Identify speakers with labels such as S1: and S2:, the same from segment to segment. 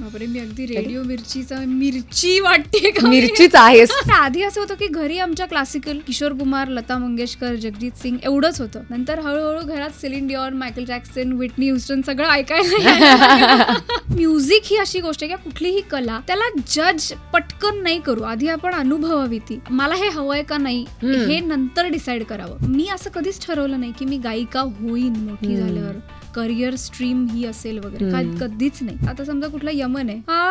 S1: बापरे मी अगदी रेडिओ मिरचीचा मिरची वाटते का मिरचीच आहे आधी असं होतं की घरी आमच्या क्लासिकल किशोर कुमार लता मंगेशकर जगजित सिंग एवढंच होतं नंतर हळूहळू घरात Celine Michael Jackson Whitney Houston सगळं ऐकायला म्युझिक ही अशी गोष्ट आहे की कुठलीही कला त्याला जज पटकन नाही करू आधी आपण अनुभवावी ती मला हे हवंय का नाही हे नंतर डिसाईड करावं मी असं कधीच ठरवलं नाही की मी गायिका होईन मोठी झाल्यावर करिअर स्ट्रीम ही असेल वगैरे काय कधीच नाही आता समजा कुठला यमन आहे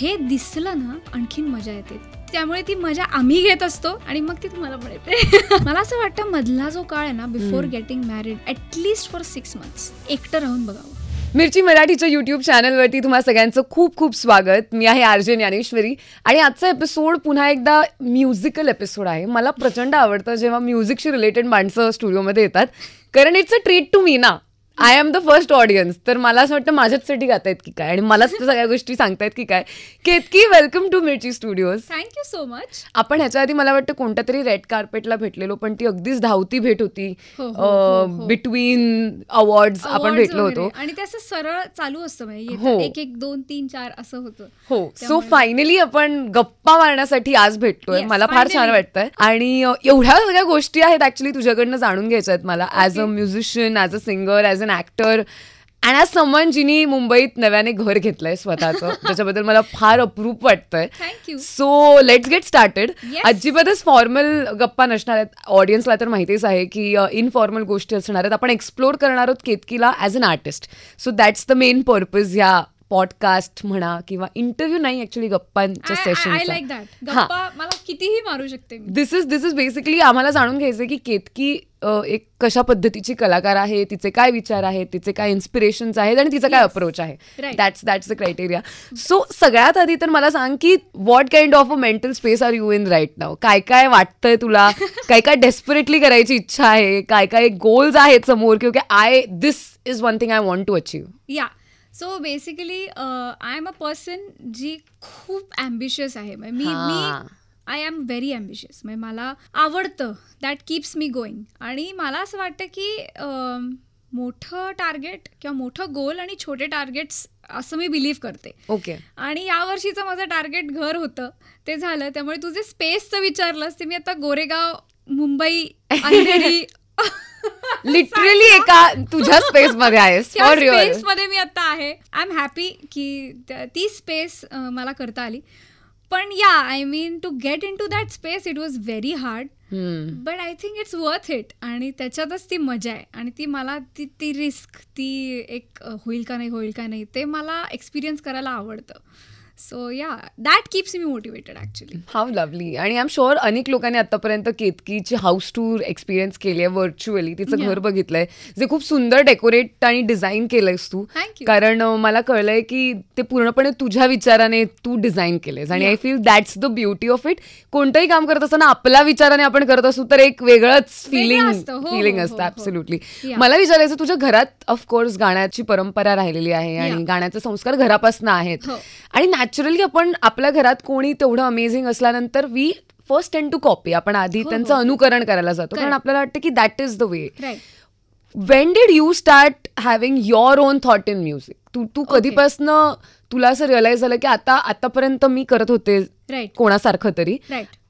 S1: हे दिसलं ना आणखीन मजा येते त्यामुळे ती मजा आम्ही घेत असतो आणि मग ती तुम्हाला पण येते मला असं वाटतं मधला जो काळ आहे ना before getting married at least for six months एकटं राहून बघावं
S2: मिरची मराठीच्या युट्यूब चॅनलवरती तुम्हा सगळ्यांचं खूप खूप स्वागत मी आहे आर जे ज्ञानेश्वरी आणि आजचा एपिसोड पुन्हा एकदा म्युझिकल एपिसोड आहे मला प्रचंड आवडतं जेव्हा म्युझिकशी रिलेटेड माणसं स्टुडिओमध्ये येतात कारण it's a treat to me ना I am the first audience तर मला असं वाटतं माझ्याचसाठी गातायत की काय आणि मलाच सुद्धा सगळ्या गोष्टी सांगतायत की काय Ketaki welcome to Mirchi studios
S1: thank you so much
S2: आपण ह्याच्या आधी मला वाटतं कोणत्या तरी रेड कार्पेटला भेटलेलो पण ती अगदीच धावती भेट होती बिटवीन हो, हो, अवॉर्ड्स हो, आपण भेटलो होतो
S1: आणि ते असं सरळ चालू असतं म्हणजे एक एक दोन तीन चार असं होतं हो
S2: सो फायनली आपण गप्पा मारण्यासाठी आज भेटतोय मला फार छान वाटतंय आणि एवढ्या सगळ्या गोष्टी आहेत ऍक्च्युली तुझ्याकडनं जाणून घ्यायच्या आहेत मला as a musician as a singer as a an actor and आज समन जिनी मुंबईत नव्याने घर घेतलंय स्वतःचं त्याच्याबद्दल मला फार अप्रूप वाटतंय सो लेट्स गेट स्टार्टेड अजिबातच फॉर्मल गप्पा नसणार आहेत ऑडियन्सला तर माहितीच आहे की इनफॉर्मल गोष्टी असणार आहेत आपण एक्सप्लोर करणार आहोत केतकीला as an artist so that's the main purpose ह्या पॉडकास्ट म्हणा किंवा इंटरव्ह्यू नाही ऍक्च्युली गप्पांच्या सेशन
S1: मला कितीही मारू शकते
S2: this is this is basically आम्हाला जाणून घ्यायचं की केतकी एक कशा पद्धतीची कलाकार आहे तिचे काय विचार आहेत तिचे काय इन्स्पिरेशन्स आहेत आणि तिचा काय अप्रोच आहे that's that's the criteria so सगळ्यात आधी तर मला सांग की what kind of a mental space are you in right now काय काय वाटतंय तुला काय काय डेस्परेटली करायची इच्छा आहे काय काय गोल्स आहेत समोर किंवा I this is one thing I want to achieve
S1: yeah so basically I am a person जी खूप ॲम्बिशियस आहे मी मी आय एम व्हेरी ॲम्बिशियस म्हणजे मला आवडतं दॅट कीप्स मी गोईंग आणि मला असं वाटतं की मोठं टार्गेट किंवा मोठं गोल आणि छोटे टार्गेट्स असं मी बिलीव्ह करते ओके आणि आणि वर्षीचं माझं टार्गेट घर होतं ते झालं त्यामुळे तुझे स्पेसचं विचारलंस ते मी आता गोरेगाव मुंबई
S2: लिटरली एका तुझ्या स्पेस मध्ये आहेस
S1: स्पेस मध्ये मी आता आहे आय एम हॅपी की ती स्पेस मला करता आली पण या I mean to get into that space it was very hard but I think it's worth it आणि त्याच्यातच ती मजा आहे आणि ती मला ती ती रिस्क ती एक होईल का नाही होईल का नाही ते मला एक्सपिरियन्स करायला आवडतं so yeah that keeps me motivated actually
S2: how lovely आणि आय एम शुअर अनेक लोकांनी आतापर्यंत केतकीची हाऊस टूर एक्सपिरियन्स केली आहे व्हर्च्युअली तिचं घर बघितलंय जे खूप सुंदर डेकोरेट आणि डिझाईन केलंयस तू कारण मला कळलंय की ते पूर्णपणे तुझ्या विचाराने तू डिझाईन केलेस आणि I feel that's the beauty of it कोणतंही काम करत असताना आपल्या विचाराने आपण करत असू तर एक वेगळंच फिलिंग फिलिंग असतं ऍब्सोल्युटली हो, हो, हो, मला विचारायचं तुझ्या घरात ऑफकोर्स गाण्याची परंपरा राहिलेली आहे आणि गाण्याचे संस्कार घरापासून आहेत आणि नॅचरली आपण आपल्या घरात कोणी तेवढं अमेझिंग असल्यानंतर we first tend to copy आपण आधी हो, हो. त्यांचं अनुकरण करायला जातो कारण आपल्याला वाटतं की that is the way when did you start having your own thought in music तू तू कधीपासनं तुला असं रिअलाइज झालं की आता आतापर्यंत मी करत होते कोणासारखं तरी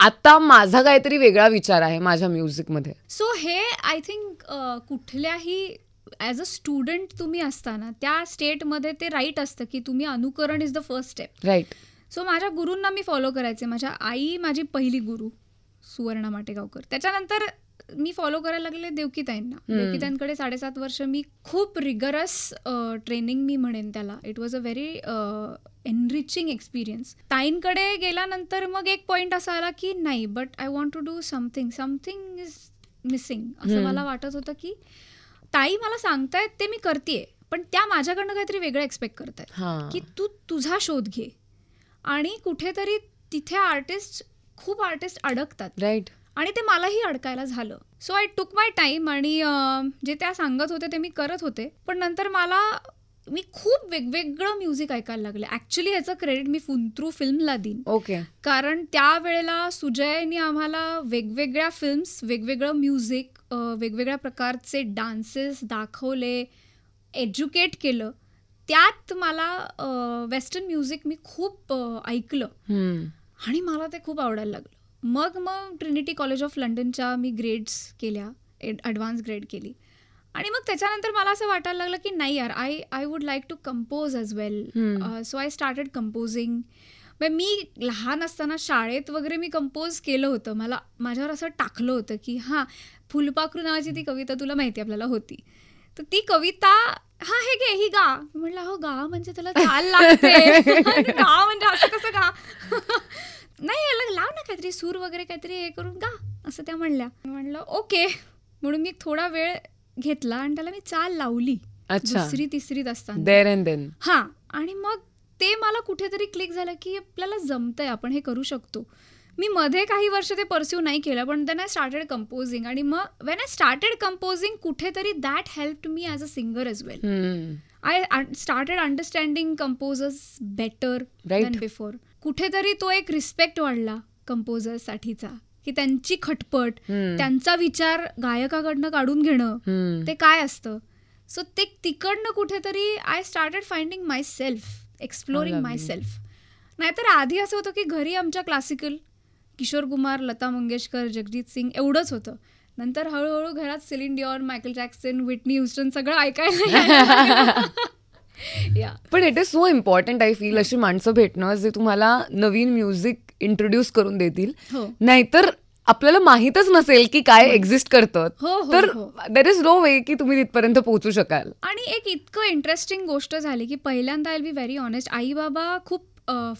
S2: आता माझा काहीतरी वेगळा विचार आहे माझ्या म्युझिकमध्ये
S1: सो हे आय थिंक कुठल्याही ॲज अ स्टुडंट तुम्ही असताना त्या स्टेटमध्ये ते राईट असतं की तुम्ही अनुकरण is the first step right so माझ्या गुरूंना मी फॉलो करायचे माझ्या आई माझी पहिली गुरु सुवर्णा माटेगावकर त्याच्यानंतर मी फॉलो करायला लागले देवकीताईंना देवकीताईंकडे साडेसात वर्ष मी खूप रिगरस ट्रेनिंग मी म्हणेन त्याला it was a very enriching experience ताईंकडे गेल्यानंतर मग एक पॉईंट असा आला की नाही but I want to do something something is missing असं मला वाटत होतं की ताई मला सांगतायत ते मी करते पण त्या माझ्याकडनं काहीतरी वेगळं एक्सपेक्ट करतायत की तू तुझा शोध घे आणि कुठेतरी तिथे आर्टिस्ट खूप आर्टिस्ट अडकतात राईट आणि ते मलाही अडकायला झालं सो आय टूक माय टाईम आणि जे त्या सांगत होते ते मी करत होते पण नंतर मला मी खूप वेगवेगळं म्युझिक ऐकायला लागले ऍक्च्युली ह्याचं क्रेडिट मी फुंत्रू फिल्मला देईन ओके कारण त्यावेळेला सुजयने आम्हाला वेगवेगळ्या फिल्म्स वेगवेगळं म्युझिक वेगवेगळ्या प्रकारचे डान्सेस दाखवले एज्युकेट केलं त्यात मला वेस्टर्न म्युझिक मी खूप ऐकलं आणि मला ते खूप आवडायला लागलं मग मग ट्रिनिटी कॉलेज ऑफ लंडनच्या मी ग्रेड्स केल्या ॲडव्हान्स ग्रेड केली आणि मग त्याच्यानंतर मला असं वाटायला लागलं की नाही यार I I would like to compose as well so I started composing मी लहान असताना शाळेत वगैरे मी कंपोज केलं होतं मला माझ्यावर असं टाकलं होतं की हां फुलपाखरू नावाची ती कविता तुला माहिती आपल्याला होती तर ती कविता हा हे गे ही गा म्हटलं हो गा म्हणजे तुला चाल लागते गा म्हणजे असं कसं गा नाही याला लाव ना काहीतरी सूर वगैरे काहीतरी हे करून गा असं त्या म्हणल्या म्हणलं ओके म्हणून मी थोडा वेळ घेतला आणि त्याला मी चाल लावली दुसरी तिसरीत असताना हा आणि मग ते मला कुठेतरी क्लिक झालं की आपल्याला जमतंय आपण हे करू शकतो मी मध्ये काही वर्ष ते परस्यू नाही केलं पण देन आय स्टार्टेड कंपोजिंग आणि मग वेन आय स्टार्टेड कंपोजिंग कुठेतरी that help me as a singer as well I started understanding composers better before कुठेतरी तो एक रिस्पेक्ट वाढला साठीचा की त्यांची खटपट त्यांचा विचार गायकाकडनं काढून घेणं ते काय असतं सो ते तिकडनं कुठेतरी I started finding myself exploring myself नाहीतर आधी असं होतं की घरी आमच्या क्लासिकल किशोर कुमार लता मंगेशकर जगजित सिंग एवढंच होतं नंतर हळूहळू घरात Celine Dion Michael Jackson Whitney Houston सगळं ऐकायला
S2: पण it is so important I feel अशी माणसं भेटणं जे तुम्हाला नवीन म्युझिक इंट्रोड्यूस करून देतील हो. नाहीतर आपल्याला माहीतच नसेल की काय एक्झिस्ट हो. करतं हो, तर देर इज नो वे की तुम्ही तिथपर्यंत पोहोचू शकाल
S1: आणि एक इतकं इंटरेस्टिंग गोष्ट झाली की पहिल्यांदा आय बी व्हेरी ऑनेस्ट आई बाबा खूप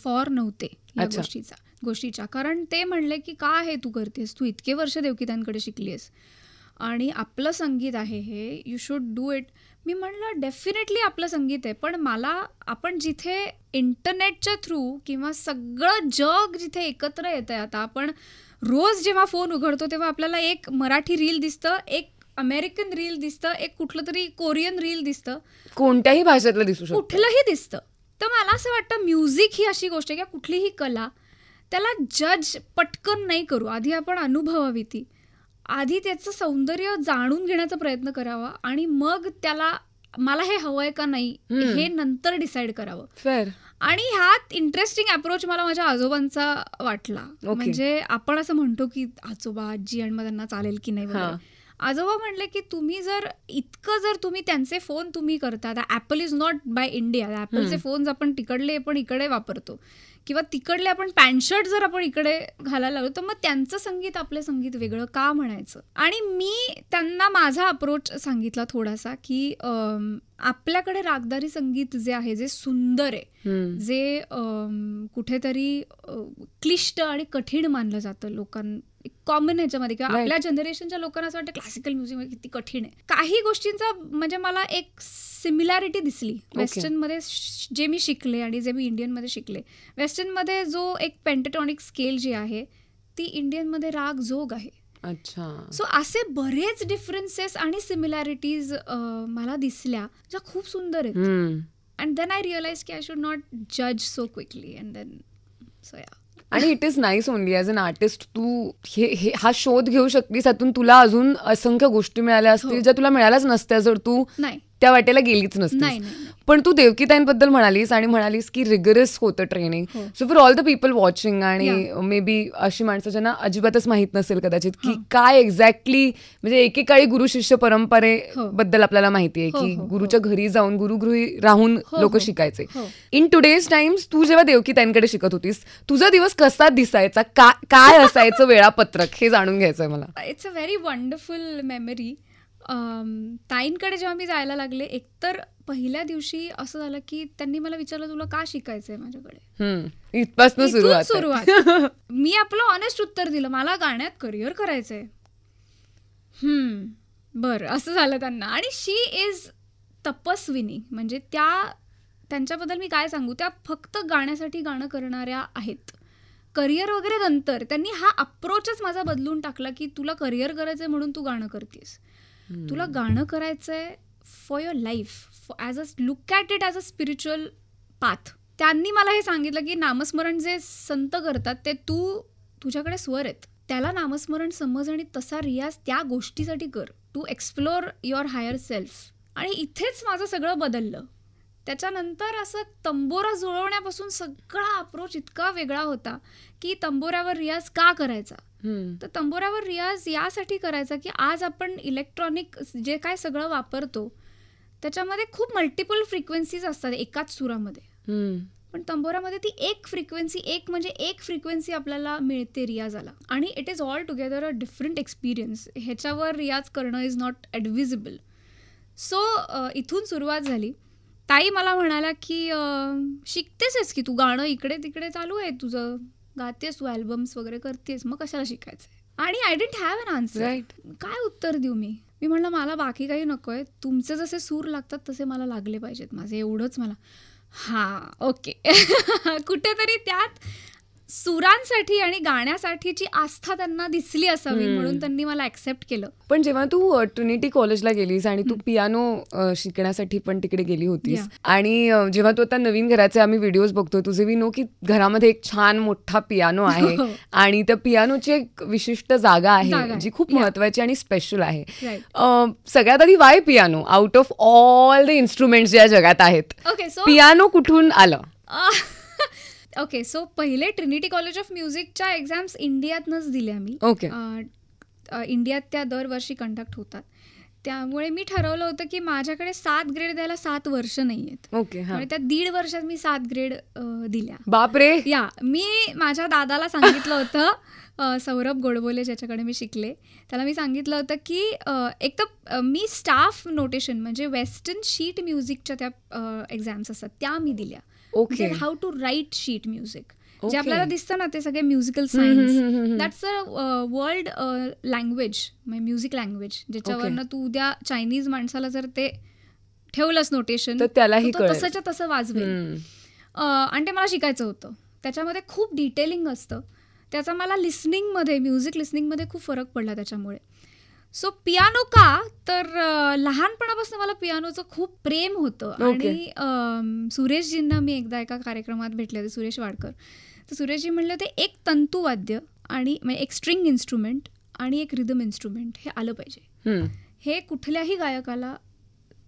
S1: फॉर नव्हते या गोष्टीचा गोष्टीच्या कारण ते म्हणले की का आहे तू करतेस तू इतके वर्ष देवकितांकडे शिकलीस आणि आपलं संगीत आहे हे यू शुड डू इट मी म्हणलं डेफिनेटली आपलं संगीत आहे पण मला आपण जिथे इंटरनेटच्या थ्रू किंवा सगळं जग जिथे एकत्र येत आहे आता आपण रोज जेव्हा फोन उघडतो तेव्हा आपल्याला एक मराठी रील दिसतं एक अमेरिकन रील दिसतं एक कुठलं तरी कोरियन रील दिसतं
S2: कोणत्याही भाषेतलं दिसू
S1: कुठलंही दिसतं तर मला असं वाटतं म्युझिक ही अशी गोष्ट आहे किंवा कुठलीही कला त्याला जज पटकन नाही करू आधी आपण अनुभवावी ती आधी त्याचं सौंदर्य जाणून घेण्याचा प्रयत्न करावा आणि मग त्याला मला हे हवंय का नाही हे नंतर डिसाईड करावं आणि ह्यात इंटरेस्टिंग अप्रोच मला माझ्या आजोबांचा वाटला म्हणजे आपण असं म्हणतो की आजोबा आजी आणि मग त्यांना चालेल की नाही आजोबा म्हणले की तुम्ही जर इतकं जर तुम्ही त्यांचे फोन तुम्ही करता Apple is not by India ॲपलचे फोन आपण तिकडले पण इकडे वापरतो किंवा तिकडले आपण पॅन्ट शर्ट जर आपण इकडे घालायला लागलो तर मग त्यांचं संगीत आपलं संगीत वेगळं का म्हणायचं आणि मी त्यांना माझा अप्रोच सांगितला थोडासा की आपल्याकडे रागदारी संगीत जे आहे जे सुंदर आहे जे कुठेतरी क्लिष्ट आणि कठीण मानलं जातं लोकां कॉमन ह्याच्यामध्ये किंवा आपल्या जनरेशनच्या लोकांना असं वाटतं क्लासिकल म्युझिक किती कठीण आहे काही गोष्टींचा म्हणजे मला एक सिमिलॅरिटी दिसली वेस्टर्नमध्ये जे मी शिकले आणि जे मी इंडियनमध्ये शिकले वेस्टर्नमध्ये जो एक पेंटेटॉनिक स्केल जी आहे ती इंडियनमध्ये राग जोग आहे अच्छा सो असे बरेच डिफरन्सेस आणि सिमिलॅरिटीज मला दिसल्या ज्या खूप सुंदर आहेत अँड देन आय रिअलाइज की आय शुड नॉट जज so quickly and then so yeah
S2: आणि it is nice only as an artist तू हे हा शोध घेऊ शकतीस त्यातून तुला अजून असंख्य गोष्टी मिळाल्या असतील हो. ज्या तुला मिळाल्याच नसत्या जर तू त्या वाटेला गेलीच नसते पण तू देवकीताईंबद्दल म्हणालीस आणि म्हणालीस की रिगरस होतं training so for all the people watching आणि मे बी अशी माणसं ज्यांना अजिबातच माहीत नसेल कदाचित की हो. काय एक्झॅक्टली म्हणजे एकेकाळी गुरु शिष्य हो. परंपरेबद्दल आपल्याला माहिती आहे हो, की गुरुच्या घरी जाऊन गुरुगृही राहून लोक शिकायचे इन टुडेज टाइम्स तू जेव्हा देवकीताईंकडे शिकत होतीस तुझा दिवस कसा दिसायचा काय असायचं वेळापत्रक हे जाणून घ्यायचंय मला
S1: it's a very wonderful memory ताईंकडे जेव्हा मी जायला लागले एकतर पहिल्या दिवशी असं झालं की त्यांनी मला विचारलं तुला का शिकायचंय
S2: माझ्याकडे
S1: सुरुवात मी आपलं ऑनेस्ट उत्तर दिलं मला गाण्यात करिअर करायचंय बर असं झालं त्यांना आणि शी इज तपस्विनी म्हणजे त्या त्यांच्याबद्दल मी काय सांगू त्या फक्त गाण्यासाठी गाणं करणाऱ्या आहेत करिअर वगैरे नंतर त्यांनी हा अप्रोचच माझा बदलून टाकला की तुला करिअर करायचंय म्हणून तू गाणं करतेस तुला गाणं करायचंय for your life as a look at it as a spiritual path त्यांनी मला हे सांगितलं की नामस्मरण जे संत करतात ते तू तुझ्याकडे स्वर आहेत त्याला नामस्मरण समज आणि तसा रियाज त्या गोष्टीसाठी कर to explore your higher self आणि इथेच माझं सगळं बदललं त्याच्यानंतर असं तंबोरा जुळवण्यापासून सगळा अप्रोच इतका वेगळा होता की तंबोऱ्यावर रियाज का करायचा तर तंबोरावर रियाज यासाठी करायचा की आज आपण इलेक्ट्रॉनिक जे काय सगळं वापरतो त्याच्यामध्ये खूप मल्टिपल फ्रिक्वेन्सीज असतात एकाच सुरामध्ये पण तंबोरामध्ये ती एक फ्रिक्वेन्सी एक म्हणजे एक फ्रिक्वेन्सी आपल्याला मिळते रियाजाला आणि it is all together a different experience ह्याच्यावर रियाज करणं इज नॉट ॲडविजिबल सो इथून सुरुवात झाली ताई मला म्हणाला की शिकतेस की तू गाणं इकडे तिकडे चालू आहे तुझं गातेस तू अल्बम्स वगैरे करतेस मग कशाला शिकायचं आणि I didn't have an answer right काय उत्तर देऊ मी मी म्हणलं मला बाकी काही नकोय तुमचे जसे सूर लागतात तसे मला लागले पाहिजेत माझे एवढंच मला हा ओके कुठेतरी त्यात सुरांसाठी आणि गाण्यासाठीची आस्था त्यांना दिसली असावी म्हणून त्यांनी मला ऍक्सेप्ट केलं
S2: पण जेव्हा तू ट्रिनिटी कॉलेजला गेलीस आणि तू पियानो शिकण्यासाठी पण तिकडे गेली होतीस आणि जेव्हा तू आता नवीन घराचे आम्ही व्हिडिओज बघतो तुझे विनो की घरामध्ये एक छान मोठा पियानो आहे हो. आणि त्या पियानोची एक विशिष्ट जागा आहे जी खूप महत्वाची आणि स्पेशल आहे सगळ्यात आधी why piano out of all the instruments ज्या जगात आहेत पियानो कुठून आलं
S1: ओके सो पहिले ट्रिनिटी कॉलेज ऑफ म्युझिकच्या एक्झाम्स इंडियातनंच दिल्या मी ओके इंडियात त्या दरवर्षी कंडक्ट होतात त्यामुळे मी ठरवलं होतं की माझ्याकडे सात ग्रेड द्यायला सात वर्ष नाही आहेत ओके त्या दीड वर्षात मी सात ग्रेड दिल्या बापरे या मी माझ्या दादाला सांगितलं होतं सौरभ गोडबोले ज्याच्याकडे मी शिकले त्याला मी सांगितलं होतं की एक तर मी स्टाफ नोटेशन म्हणजे वेस्टर्न शीट म्युझिकच्या त्या एक्झाम्स असतात त्या मी दिल्या okay how to write sheet music जे आपल्याला दिसतं ना ते सगळे musical science that's a world language music language ज्याच्यावरनं तू उद्या चायनीज माणसाला जर ते ठेवलंच नोटेशन त्यालाही तसंच्या तसं वाजवेल आणि ते मला शिकायचं होतं त्याच्यामध्ये खूप डिटेलिंग असतं त्याचा मला लिस्निंगमध्ये म्युझिक लिस्निंगमध्ये खूप फरक पडला त्याच्यामुळे सो पियानो का तर लहानपणापासून मला पियानोचं खूप प्रेम होतं आणि सुरेशजींना मी एकदा एका कार्यक्रमात भेटले होते सुरेश वाडकर तर सुरेशजी म्हणले होते एक तंतुवाद्य आणि म्हणजे एक स्ट्रिंग इन्स्ट्रुमेंट आणि एक रिदम इन्स्ट्रुमेंट हे आलं पाहिजे हे कुठल्याही गायकाला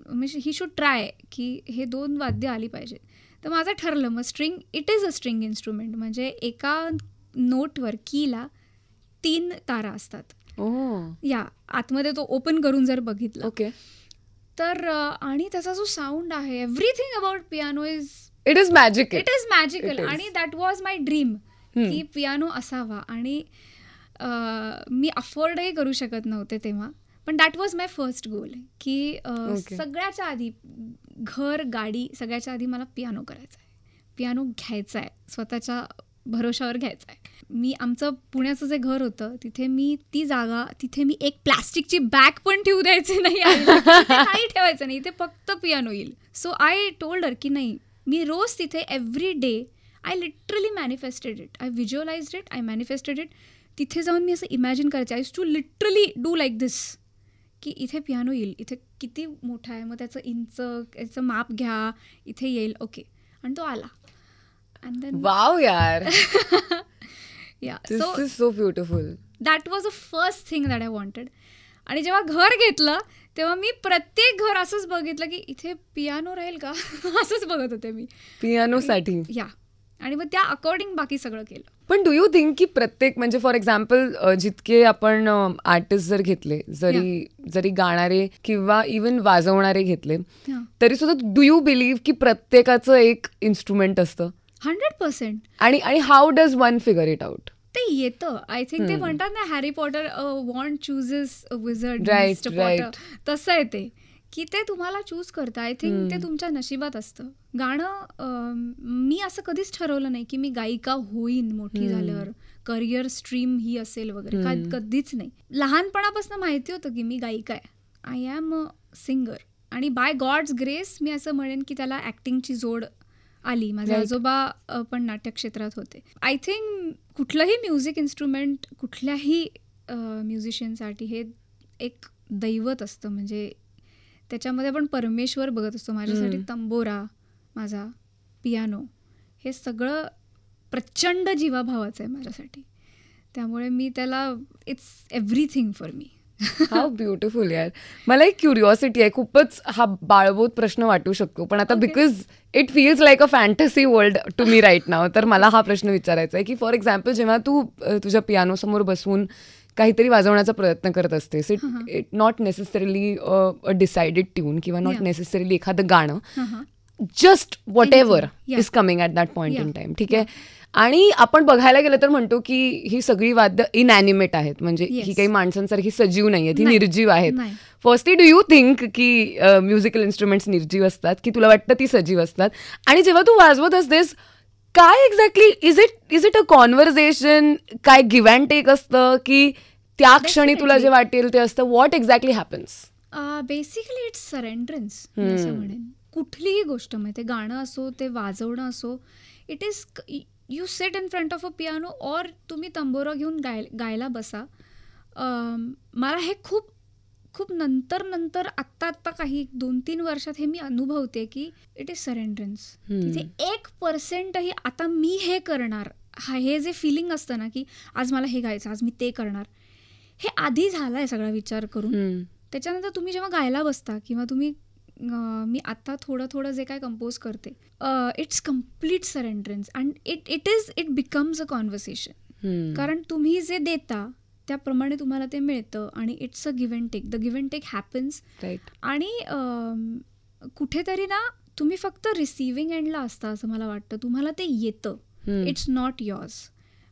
S1: म्हणजे ही शूड ट्राय की हे दोन वाद्य आली पाहिजे तर माझं ठरलं मग string it is a string instrument म्हणजे एका नोटवर कीला तीन तारा असतात हो. या आतमध्ये तो ओपन करून जर बघितलं ओके तर आणि त्याचा जो साऊंड आहे everything about piano is it is magical it is magical आणि दॅट वॉज माय ड्रीम की पियानो असावा आणि मी अफोर्डही करू शकत नव्हते तेव्हा पण that was my first goal की सगळ्याच्या आधी घर गाडी सगळ्याच्या आधी मला पियानो करायचा आहे पियानो घ्यायचा आहे स्वतःच्या भरोशावर घ्यायचा आहे मी आमचं पुण्याचं जे घर होतं तिथे मी ती जागा तिथे मी एक प्लास्टिकची बॅग पण ठेवू द्यायची नाही काही ठेवायचं नाही इथे फक्त पियानो येईल सो आय हर की नाही मी रोज तिथे every day I literally manifested it I visualise it I manifested it तिथे जाऊन मी असं इमॅजिन करायचं I to literally do like this की इथे पियानो येईल इथे किती मोठा आहे मग त्याचं इंच त्याचं माप घ्या इथे येईल ओके आणि तो आला वाव यार yeah so is so beautiful that was a first thing that I wanted आणि जेव्हा घर घेतलं तेव्हा मी प्रत्येक घर असंच बघितलं की इथे पियानो राहील का असंच बघत होते मी
S2: पियानो साठी
S1: या आणि मग त्या अकॉर्डिंग बाकी सगळं केलं
S2: पण डू यू थिंक की प्रत्येक म्हणजे फॉर एक्झाम्पल जितके आपण आर्टिस्ट जर घेतले जरी जरी गाणारे किंवा इवन वाजवणारे घेतले तरी सुद्धा डू यू बिलीव्ह की प्रत्येकाचं एक इन्स्ट्रुमेंट असतं
S1: हंड्रेड पर्सेंट
S2: आणि how does one figure it out
S1: ते येतं आय थिंक ते म्हणतात ना Harry Potter wand chooses wizard Potter तसं आहे ते की ते तुम्हाला चूज करतं आय थिंक ते तुमच्या नशिबात असतं गाणं मी असं कधीच ठरवलं नाही की मी गायिका होईन मोठी झाल्यावर करिअर स्ट्रीम ही असेल वगैरे कधीच नाही लहानपणापासून माहिती होतं की मी गायिका आहे आय एम अ सिंगर आणि बाय गॉड्स ग्रेस मी असं म्हणेन की त्याला ऍक्टिंगची जोड आली माझे आजोबा पण नाट्य क्षेत्रात होते आय थिंक कुठलंही म्युझिक इन्स्ट्रुमेंट कुठल्याही म्युझिशियनसाठी हे एक दैवत असतं म्हणजे त्याच्यामध्ये आपण परमेश्वर बघत असतो माझ्यासाठी तंबोरा माझा पियानो हे सगळं प्रचंड जीवाभावाचं आहे माझ्यासाठी त्यामुळे मी त्याला इट्स एव्हरीथिंग फॉर मी
S2: हा ब्युटिफुल यार मला एक क्युरिओसिटी आहे खूपच हा बाळबोध प्रश्न वाटू शकतो पण आता because it feels like a fantasy world to me right now तर मला हा प्रश्न विचारायचा आहे की फॉर एक्झाम्पल जेव्हा तू तुझ्या पियानो समोर बसून काहीतरी वाजवण्याचा प्रयत्न करत असतेस it it not necessarily a decided tune किंवा नॉट नेसेसरीली एखादं गाणं just whatever is coming at that point in time ठीक आहे आणि आपण बघायला गेलं तर म्हणतो की ही सगळी वाद्य इनॅनिमेट आहेत म्हणजे ही काही माणसांसारखी सजीव नाही आहेत ही निर्जीव आहेत फर्स्टली डू यू थिंक की म्युझिकल इन्स्ट्रुमेंट्स निर्जीव असतात की तुला वाटतं ती सजीव असतात आणि जेव्हा तू वाजवत असतेस काय exactly is it is it a conversation काय गिव्ह अँड टेक असतं की त्या क्षणी तुला जे वाटेल ते असतं what exactly happens
S1: basically it's surrender म्हणेन कुठलीही गोष्ट म्हणजे ते गाणं असो ते वाजवणं असो it is you set in front of a piano और तुम्ही तंबोरा घेऊन गाय गायला बसा मला हे खूप खूप नंतर नंतर आत्ता आत्ता काही दोन तीन वर्षात हे मी अनुभवते की इट इज सरेंड्रन्स तिथे एक पर्सेंटही आता मी हे करणार हा हे जे फिलिंग असतं ना की आज मला हे गायचं आज मी ते करणार हे आधी झालंय आहे सगळा विचार करून त्याच्यानंतर तुम्ही जेव्हा गायला बसता किंवा तुम्ही मी आत्ता थोडं थोडं जे काय कंपोज करते it's complete surrenders and it it is it becomes a conversation कारण तुम्ही जे देता त्याप्रमाणे तुम्हाला ते मिळतं आणि it's a give take the give take happens right आणि कुठेतरी ना तुम्ही फक्त रिसिव्हिंग एंडला असता असं मला वाटतं तुम्हाला ते येतं इट्स नॉट युअर्स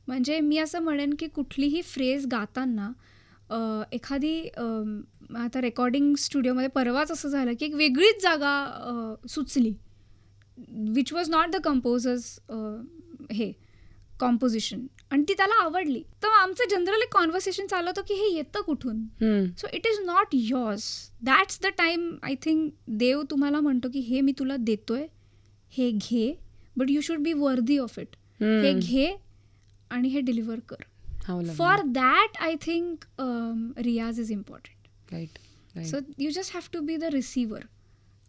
S1: म्हणजे मी असं म्हणेन की कुठलीही फ्रेज गाताना एखादी आता रेकॉर्डिंग स्टुडिओमध्ये परवाच असं झालं की एक वेगळीच जागा सुचली which was not the composer's हे कॉम्पोजिशन आणि ती त्याला आवडली तर आमचं जनरल एक कॉन्व्हर्सेशन चालू होतं की हे येतं कुठून so it is not yours that's the time I think देव तुम्हाला म्हणतो की हे मी तुला देतोय हे घे but you should be worthy of it हे घे आणि हे डिलिव्हर कर for that I think riyaz is important right so you just have to be the receiver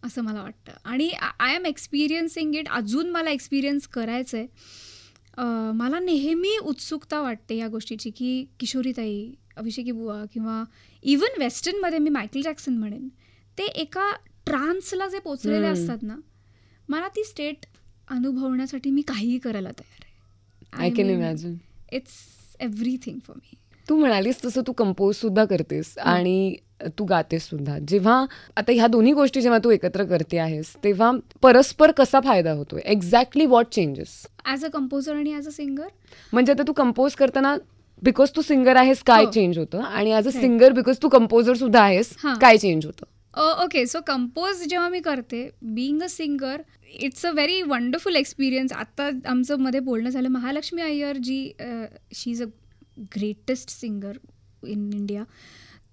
S1: असं मला वाटतं आणि आय एम एक्सपिरियन्सिंग इट अजून मला एक्सपिरियन्स करायचं आहे मला नेहमी उत्सुकता वाटते या गोष्टीची की किशोरीताई अभिषेकी बुवा किंवा इवन वेस्टर्नमध्ये मी मायकल जॅक्सन म्हणेन ते एका ट्रान्सला जे पोचलेले असतात ना मला ती स्टेट अनुभवण्यासाठी मी काहीही करायला तयार आहे I can imagine it's everything for me
S2: तू म्हणालीस तसं तू कंपोज सुद्धा करतेस आणि तू गातेस सुद्धा जेव्हा आता ह्या दोन्ही गोष्टी जेव्हा तू एकत्र करते आहेस तेव्हा परस्पर कसा फायदा होतो exactly what changes
S1: as a composer आणि ॲज अ सिंगर
S2: म्हणजे आता तू कंपोज करताना बिकॉज तू सिंगर आहेस काय चेंज हो. होतं आणि ॲज अ सिंगर बिकॉज तू कंपोजर सुद्धा आहेस काय चेंज
S1: होतं ओके सो कंपोज जेव्हा मी करते being a singer it's a very wonderful experience आत्ता आमचं मध्ये बोलणं झालं Mahalakshmi Iyer ji she is a greatest singer in India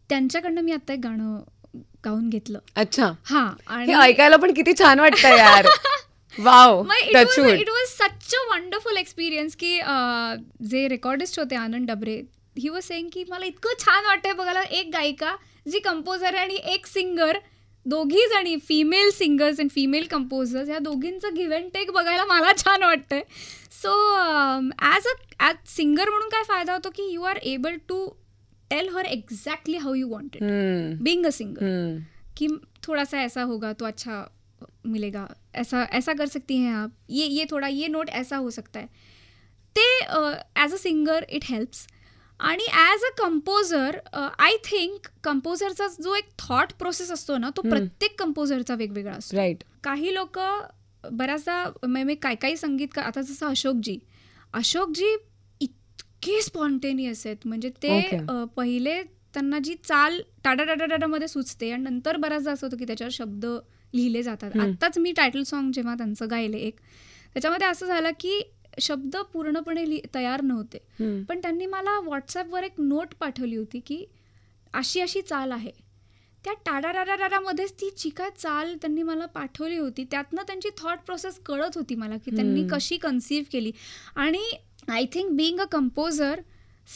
S1: त्यांच्याकडनं मी आता एक गाणं गाऊन घेतलं अच्छा हा आणि ऐकायला पण किती छान वाटतं यार wow it was such a wonderful experience की जे रेकॉर्डिस्ट होते आनंद डबरे ही वॉज सेंग की मला इतकं छान वाटतंय बघायला एक गायिका जी कंपोजर आहे आणि एक सिंगर दोघी जणी female singers and female composers या दोघींचं गिव्ह अँड टेक बघायला मला छान वाटतंय so as a as singer म्हणून काय फायदा होतो की you are able to tell her exactly how you want being a singer की थोडासा ऐसा होगा तो अच्छा मिलेगा ऐसा ऐसा कर सकती हैं आप ये ये थोड़ा ये नोट ऐसा हो सकता है ते as a singer it helps आणि as a composer I think कंपोजरचा जो एक थॉट प्रोसेस असतो ना तो प्रत्येक कंपोजरचा वेगवेगळा असतो राईट काही लोक बऱ्याचदा म्हणजे मी काय काही संगीत आता जसं अशोकजी अशोकजी इतके स्पॉन्टेनियस आहेत म्हणजे ते पहिले त्यांना जी चाल टाडा टाडा टाडामध्ये सुचते आणि नंतर बऱ्याचदा असं होतं की त्याच्यावर शब्द लिहिले जातात आत्ताच मी टायटल सॉन्ग जेव्हा त्यांचं गायले एक त्याच्यामध्ये असं झालं की शब्द पूर्णपणे तयार नव्हते पण त्यांनी मला व्हॉट्सअपवर एक नोट पाठवली होती की अशी अशी चाल आहे त्या टाडा रारा टाडामध्येच ती चिका चाल त्यांनी मला पाठवली होती त्यातनं त्यांची थॉट प्रोसेस कळत होती मला की त्यांनी कशी कन्सिव्ह केली आणि I think being a composer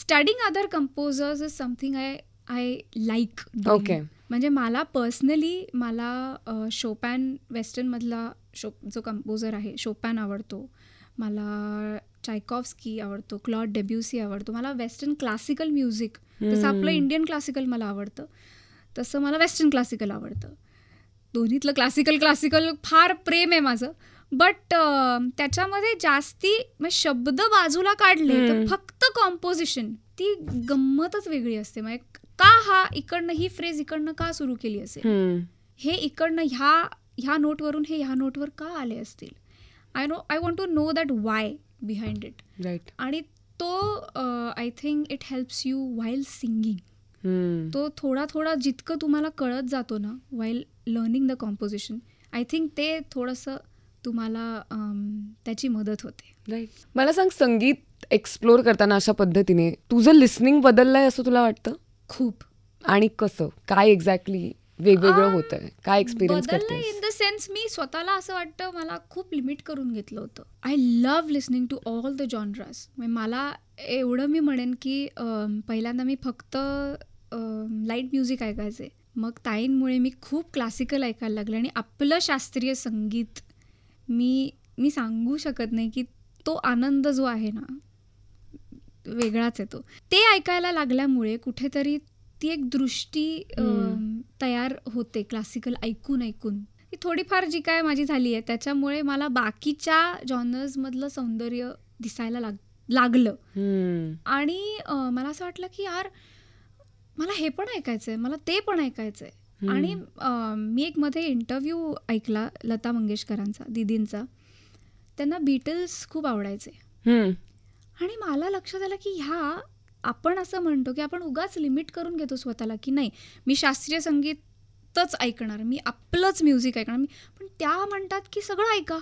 S1: studying other composers is something I I like okay म्हणजे मला पर्सनली मला शोपॅन वेस्टर्नमधला शो जो कंपोजर आहे शोपॅन आवडतो मला स्की आवडतो क्लॉड डेब्युसी आवडतो मला वेस्टर्न क्लासिकल म्युझिक जसं आपलं इंडियन क्लासिकल मला आवडतं तसं मला वेस्टर्न क्लासिकल आवडतं दोन्हीतलं क्लासिकल क्लासिकल फार प्रेम आहे माझं बट त्याच्यामध्ये जास्ती शब्द बाजूला काढले तर फक्त कॉम्पोजिशन ती गंमतच वेगळी असते मग का हा इकडनं ही फ्रेज इकडनं का सुरू केली असेल हे इकडनं ह्या ह्या नोटवरून हे ह्या नोटवर का आले असतील I know I want to know that why behind it right आणि तो I think it helps you while singing तो थोडा थोडा जितकं तुम्हाला कळत जातो ना while learning the composition I think ते थोडंसं तुम्हाला um, त्याची मदत होते राईट
S2: मला सांग संगीत एक्सप्लोर करताना अशा पद्धतीने तुझं लिस्निंग बदललंय असं तुला वाटतं खूप आणि कसं काय एक्झॅक्टली वेगवेगळं होतंय काय एक्सपिरियन्स करते
S1: इन द सेन्स मी स्वतःला असं वाटतं मला खूप लिमिट करून घेतलं होतं I love listening to all the genres मला एवढं मी म्हणेन की पहिल्यांदा मी फक्त लाईट म्युझिक ऐकायचे मग ताईंमुळे मी खूप क्लासिकल ऐकायला लागले आणि आपलं शास्त्रीय संगीत मी मी सांगू शकत नाही की तो आनंद जो आहे ना वेगळाच आहे तो ते ऐकायला लागल्यामुळे कुठेतरी ती एक दृष्टी तयार होते क्लासिकल ऐकून ऐकून ती थोडीफार जी काय माझी झाली आहे त्याच्यामुळे मला बाकीच्या जॉनर्समधलं सौंदर्य दिसायला लाग लागलं hmm. आणि मला असं वाटलं की यार मला हे पण ऐकायचं आहे मला ते पण ऐकायचं आहे hmm. आणि मी एक मध्ये इंटरव्ह्यू ऐकला लता मंगेशकरांचा दिदींचा त्यांना बीटल्स खूप आवडायचे hmm. आणि मला लक्षात आलं की ह्या आपण असं म्हणतो की आपण उगाच लिमिट करून घेतो स्वतःला की नाही मी शास्त्रीय संगीतच ऐकणार मी आपलंच म्युझिक ऐकणार मी पण त्या म्हणतात की सगळं ऐका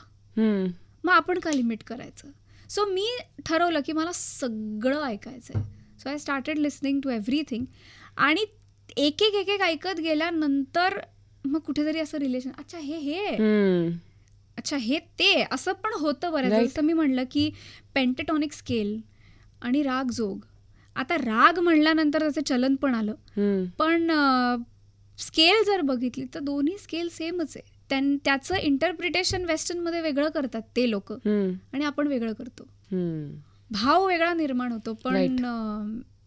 S1: मग आपण का लिमिट करायचं सो मी ठरवलं की मला सगळं ऐकायचं आहे so I started listening to everything आणि एक एक एक ऐकत गेल्यानंतर मग कुठेतरी असं रिलेशन अच्छा हे हे अच्छा हे ते असं पण होतं बरं जसं मी म्हणलं की पेंटेटॉनिक स्केल आणि राग जोग आता राग म्हणल्यानंतर त्याचं चलन पण आलं पण स्केल जर बघितली तर दोन्ही स्केल सेमच आहे त्याचं इंटरप्रिटेशन वेस्टर्न मध्ये वेगळं करतात ते लोक आणि आपण वेगळं करतो भाव वेगळा निर्माण होतो पण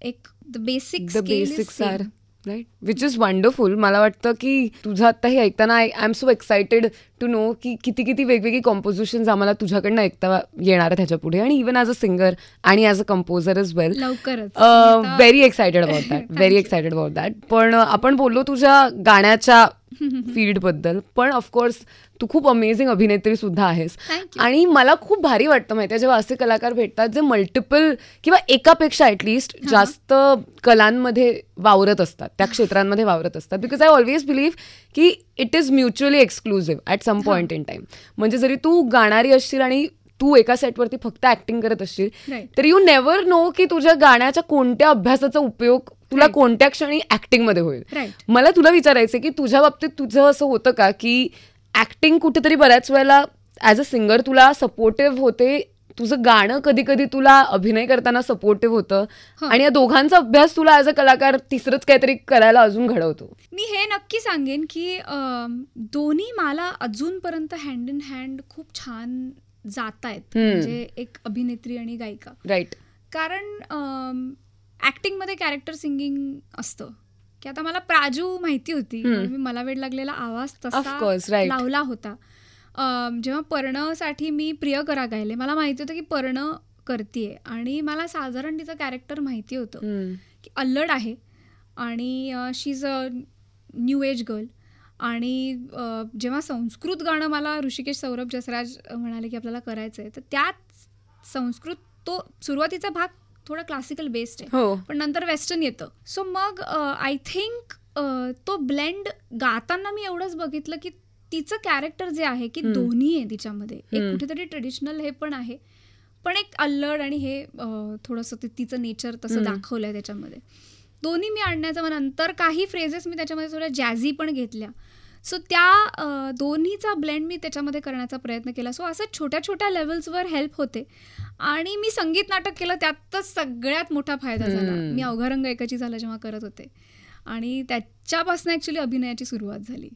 S1: एक basic basics are right
S2: which is wonderful मला वाटतं की तुझं आत्ता हे ऐकताना I I am so excited to know की किती किती वेगवेगळी कॉम्पोजिशन्स आम्हाला तुझ्याकडनं ऐकता येणार आहे त्याच्या पुढे आणि इव्हन ॲज अ सिंगर आणि as a composer is well very excited about that very excited about that पण आपण बोललो तुझ्या गाण्याच्या फील्डबद्दल पण ऑफकोर्स तू खूप अमेझिंग अभिनेत्री सुद्धा आहेस आणि मला खूप भारी वाटतं माहिती जेव्हा असे कलाकार भेटतात जे मल्टिपल किंवा एकापेक्षा लीस्ट जास्त कलांमध्ये वावरत असतात त्या क्षेत्रांमध्ये वावरत असतात बिकॉज आय ऑलवेज बिलीव्ह की it is mutually exclusive at some point in time म्हणजे जरी तू गाणारी असशील आणि तू एका सेटवरती फक्त ऍक्टिंग करत असशील तर यू नेव्हर नो की तुझ्या गाण्याच्या कोणत्या अभ्यासाचा उपयोग तुला कोणत्या क्षणी ऍक्टिंगमध्ये होईल मला तुला विचारायचं की तुझ्या बाबतीत तुझं असं होतं का की ऍक्टिंग कुठेतरी बऱ्याच वेळेला ॲज अ सिंगर तुला सपोर्टिव्ह होते तुझं गाणं कधी कधी तुला अभिनय करताना सपोर्टिव्ह होतं आणि या दोघांचा अभ्यास तुला ॲज अ कलाकार तिसरंच काहीतरी करायला अजून घडवतो
S1: मी हे नक्की सांगेन की दोन्ही मला अजूनपर्यंत हँड इन हँड खूप छान जात आहेत म्हणजे एक अभिनेत्री आणि गायिका राईट कारण ऍक्टिंगमध्ये कॅरेक्टर सिंगिंग असतं की आता मला प्राजू माहिती होती मी मला वेळ लागलेला आवाज तसा लावला होता जेव्हा पर्णसाठी मी प्रियकरा गायले मला माहिती होतं की पर्ण करते आणि मला साधारण तिचं कॅरेक्टर माहिती होतं की अल्लड आहे आणि she is a new age girl आणि जेव्हा संस्कृत गाणं मला ऋषिकेश सौरभ जसराज म्हणाले की आपल्याला करायचं आहे तर त्यात संस्कृत तो सुरुवातीचा भाग थोडा क्लासिकल बेस्ड आहे हो. पण नंतर वेस्टर्न येतं सो मग आय थिंक तो ब्लेंड गाताना मी एवढंच बघितलं की तिचं कॅरेक्टर जे आहे की दोन्ही आहे तिच्यामध्ये एक कुठेतरी ट्रेडिशनल हे पण आहे पण एक अल्लड आणि हे थोडंसं तिचं नेचर तसं दाखवलंय त्याच्यामध्ये दोन्ही मी आणण्याचा नंतर काही फ्रेजेस मी त्याच्यामध्ये थोड्या जॅझी पण घेतल्या सो त्या दोन्हीचा ब्लेंड मी त्याच्यामध्ये करण्याचा प्रयत्न केला सो असं छोट्या छोट्या लेवल्सवर हेल्प होते आणि मी संगीत नाटक केलं त्यातच सगळ्यात मोठा फायदा झाला मी अवघारंग एकाची झालं जेव्हा करत होते आणि त्याच्यापासून ॲक्च्युली अभिनयाची सुरुवात झाली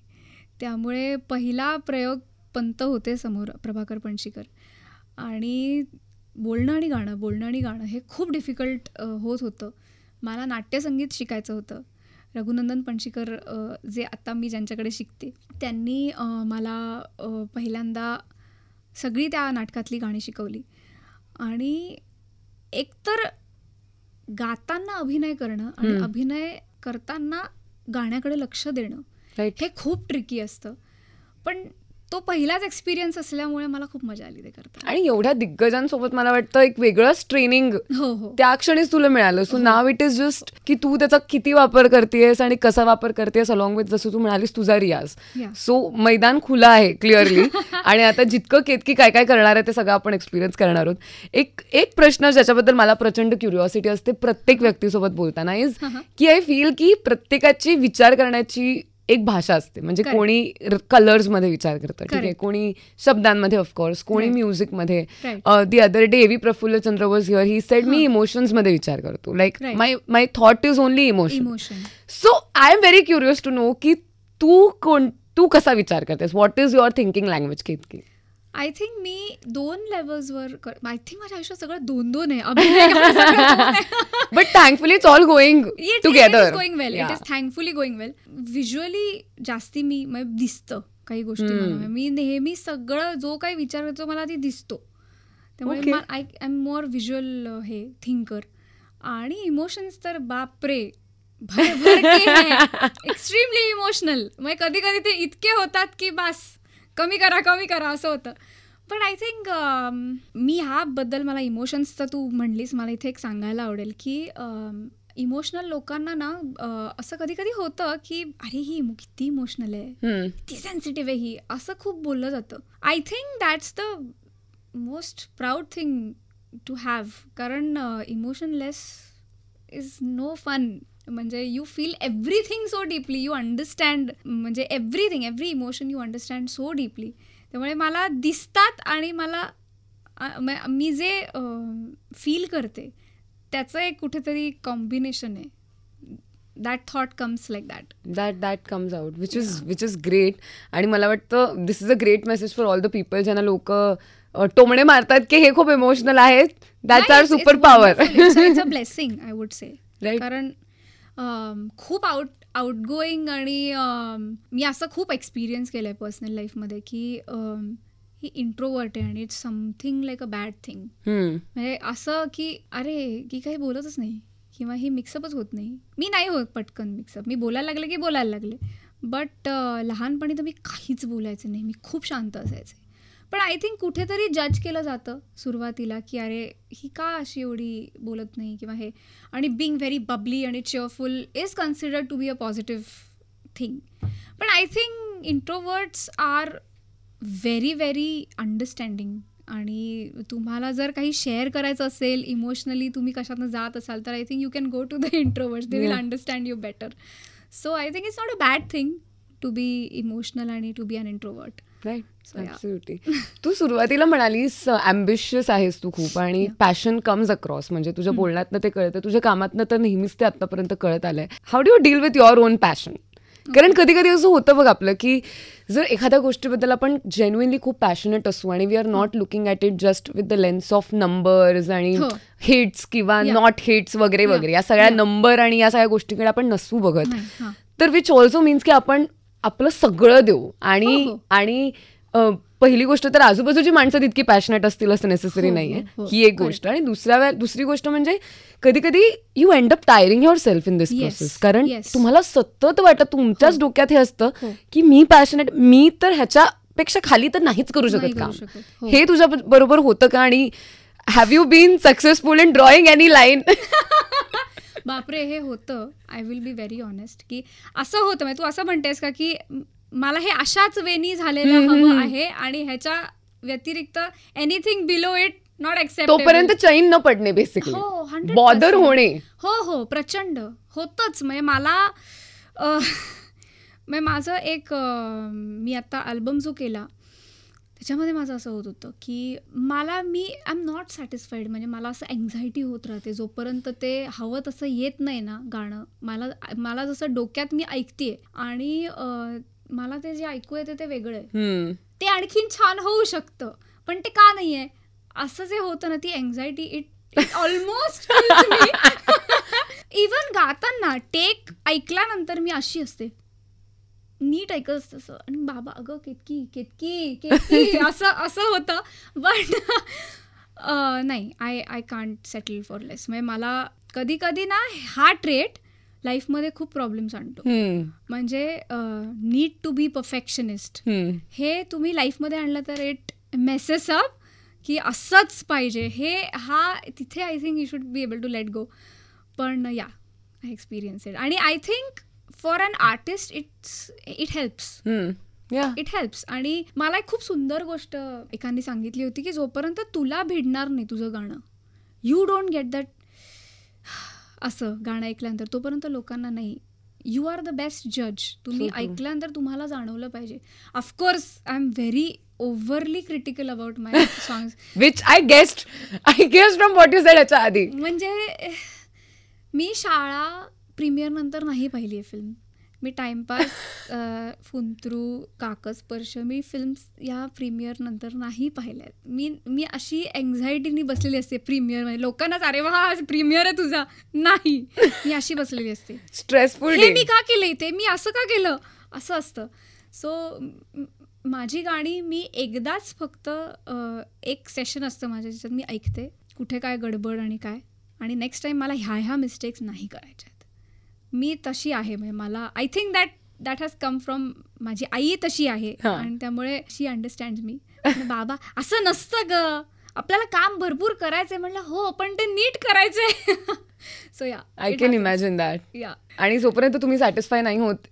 S1: त्यामुळे पहिला प्रयोग पंत होते समोर प्रभाकर पणशीकर आणि बोलणं आणि गाणं बोलणं आणि गाणं हे खूप डिफिकल्ट होत होतं मला नाट्यसंगीत शिकायचं होतं रघुनंदन पणशीकर जे आत्ता मी ज्यांच्याकडे शिकते त्यांनी मला पहिल्यांदा सगळी त्या नाटकातली गाणी शिकवली आणि एकतर गाताना अभिनय करणं आणि अभिनय करताना गाण्याकडे लक्ष देणं हे खूप ट्रिकी असतं पण तो पहिलाच एक्सपिरियन्स असल्यामुळे मला खूप मजा आली ते
S2: करता आणि एवढ्या दिग्गजांसोबत मला वाटतं एक वेगळंच ट्रेनिंग हो, हो त्या क्षणीच तुला मिळालं सो नाव इट इज जस्ट की तू त्याचा किती वापर करतेस आणि कसा वापर करतेस अलॉंग विथ जसं तू म्हणालीस तुझा रियाज सो मैदान खुला आहे क्लिअरली आणि आता जितकं केतकी काय काय करणार आहे ते सगळं आपण एक्सपिरियन्स करणार आहोत एक एक प्रश्न ज्याच्याबद्दल मला प्रचंड क्युरिओसिटी असते प्रत्येक व्यक्तीसोबत बोलताना इज की आय फील की प्रत्येकाची विचार करण्याची एक भाषा असते म्हणजे कोणी कलर्समध्ये विचार करतं ठीक आहे कोणी शब्दांमध्ये ऑफकोर्स कोणी म्युझिकमध्ये the other day A V Prafulla Chandra was your he said मी इमोशन्समध्ये विचार करतो like my my thought is only emotion so I am very curious to know की तू कोण तू कसा विचार करतेस what is your thinking language की इतकी
S1: आय थिंक मी दोन लेवल्सवर आय थिंक माझ्या आयुष्यात सगळं दोन दोन आहे
S2: but thankfully it's all going together going well it is
S1: thankfully going well visually जास्ती मी म्हणजे दिसतं काही गोष्टी hmm. मी नेहमी सगळं जो काही विचार करतो मला ती दिसतो त्यामुळे आय एम मोर व्हिज्युअल हे थिंकर आणि इमोशन्स तर बापरे एक्स्ट्रीमली इमोशनल मग कधी कधी ते इतके होतात की बास कमी करा कमी करा असं होतं पण आय थिंक um, मी ह्याबद्दल मला इमोशन्स तर तू म्हणलीस मला इथे एक सांगायला आवडेल की इमोशनल um, लोकांना ना असं कधी कधी होतं की अरे ही किती इमोशनल आहे किती सेन्सिटिव्ह आहे ही असं खूप बोललं जातं I think that's the most proud thing to have कारण इमोशनलेस इज नो फन म्हणजे you feel everything so deeply you understand म्हणजे everything every emotion you understand so deeply त्यामुळे मला दिसतात आणि मला मी जे फील करते त्याचं एक कुठेतरी कॉम्बिनेशन आहे that thought comes like that
S2: that that comes out which is which is great आणि मला वाटतं this is a great message for all the people ज्यांना लोक टोमणे मारतात की हे खूप इमोशनल आहेत that's are super power
S1: it's a blessing I would say कारण खूप आउट आउटगोईंग आणि मी असं खूप एक्सपिरियन्स केलं आहे पर्सनल लाईफमध्ये की ही इंट्रोवर्ट आहे आणि it's something like a bad thing
S3: म्हणजे
S1: असं की अरे की काही बोलतच नाही किंवा ही मिक्सअपच होत नाही मी नाही होत पटकन मिक्सअप मी बोलायला लागले की बोलायला लागले बट लहानपणी तर मी काहीच बोलायचं नाही मी खूप शांत असायचे पण आय थिंक कुठेतरी जज केलं जातं सुरुवातीला की अरे ही का अशी एवढी बोलत नाही किंवा हे आणि बिंग व्हेरी बबली आणि cheerful is considered to be a positive thing पण I think introverts are very very understanding आणि तुम्हाला जर काही शेअर करायचं असेल इमोशनली तुम्ही कशातनं जात असाल तर I think you can go to the introverts they will understand you better so I think it's not a bad thing to be emotional आणि टू बी अन इंट्रोवर्ट तू
S2: सुरुवातीला म्हणालीस अँबिशियस आहेस तू खूप आणि पॅशन कम्स अक्रॉस म्हणजे तुझ्या hmm. बोलण्यातनं ते कळतं तुझ्या कामातनं तर नेहमीच ते आतापर्यंत कळत आलंय how do deal with your own passion कारण कधी कधी असं होतं बघ आपलं की जर एखाद्या गोष्टीबद्दल आपण जेन्युनली खूप पॅशनेट असू आणि we are not looking at it just with the lens of numbers आणि हिट्स हो. किंवा नॉट हिट्स वगैरे वगैरे या सगळ्या नंबर आणि या सगळ्या गोष्टीकडे आपण नसू बघत तर विच ऑल्सो मीन्स की आपण आपलं सगळं देऊ आणि हो, हो. आणि पहिली गोष्ट तर आजूबाजूची माणसं तितकी पॅशनेट असतील असं नेसेसरी हो, नाहीये ही एक गोष्ट आणि दुसऱ्या वेळ दुसरी गोष्ट म्हणजे कधी कधी you end up tiring yourself in this process कारण तुम्हाला सतत वाटत तुमच्याच डोक्यात हे असतं की मी पॅशनेट मी तर ह्याच्यापेक्षा खाली तर नाहीच करू शकत का हे तुझ्या बरोबर होतं का आणि have you been successful in drawing any
S1: line बापरे हे होतं I will be very honest की असं होतं म्हणजे तू असं म्हणतेस का की मला हे अशाच वेनी झालेलं हवं आहे आणि ह्याच्या व्यतिरिक्त anything below it not except तोपर्यंत
S2: चैन न पडणे बेसिकली
S1: बॉदर हो, होणे हो हो प्रचंड होतच म्हणजे मला म्हणजे माझं एक मी आता अल्बम जो केला त्याच्यामध्ये माझं असं होत होतं की मला मी आय एम नॉट सॅटिस्फाईड म्हणजे मला असं एन्झायटी होत राहते जोपर्यंत ते हवं तसं येत नाही ना गाणं मला मला जसं डोक्यात मी ऐकते आणि मला ते जे ऐकू येते ते वेगळं आहे ते आणखीन छान होऊ शकतं पण ते का नाही असं जे होतं ना ती anxiety it it almost even गाताना टेक ऐकल्यानंतर मी अशी असते नीट ऐकच तसं आणि बाबा अगं केतकी केतकी केतकी असं असं होतं बट नाही I I can't settle for less म्हणजे मला कधी कधी ना हा ट्रेट लाईफमध्ये खूप प्रॉब्लेम्स आणतो म्हणजे नीड टू बी परफेक्शनिस्ट हे तुम्ही लाईफमध्ये आणलं तर इट मेसेस अप की असंच पाहिजे हे हा तिथे I think you should be able to let go पण या आय एक्सपिरियन्स आणि I think for an artist it's it helps it helps आणि मला एक खूप सुंदर गोष्ट एकाने सांगितली होती की जोपर्यंत तुला भिडणार नाही तुझं गाणं यू डोंट गेट दॅट असं गाणं ऐकल्यानंतर तोपर्यंत लोकांना नाही यू आर द बेस्ट जज तुम्ही ऐकल्यानंतर तुम्हाला जाणवलं पाहिजे of course I am very overly critical about my song
S2: which I guessed I guessed from what you said याच्या आधी
S1: म्हणजे मी शाळा प्रीमियरनंतर नाही पाहिली आहे फिल्म मी टाइमपास फुंत्रू काकस्पर्श मी फिल्म्स या प्रीमियरनंतर नाही पाहिल्या आहेत मी मी अशी अँझायटीनी बसलेली असते प्रीमियर म्हणजे लोकांनाच अरे वा प्रीमियर आहे तुझा नाही मी अशी बसलेली असते स्ट्रेसफुल मी का केलं इथे मी असं का केलं असं असतं सो माझी गाणी मी एकदाच फक्त एक सेशन असतं माझ्या ज्याच्यात मी ऐकते कुठे काय गडबड आणि काय आणि नेक्स्ट टाईम मला ह्या ह्या मिस्टेक्स नाही करायच्या मी तशी आहे म्हणजे मला I think that that has come from माझी आई तशी आहे आणि त्यामुळे शी अंडरस्टँड मी बाबा असं नसतं ग आपल्याला काम भरपूर करायचंय म्हणलं हो पण ते नीट करायचंय so yeah I can
S2: imagine that या आणि जोपर्यंत तुम्ही सॅटिस्फाय नाही होत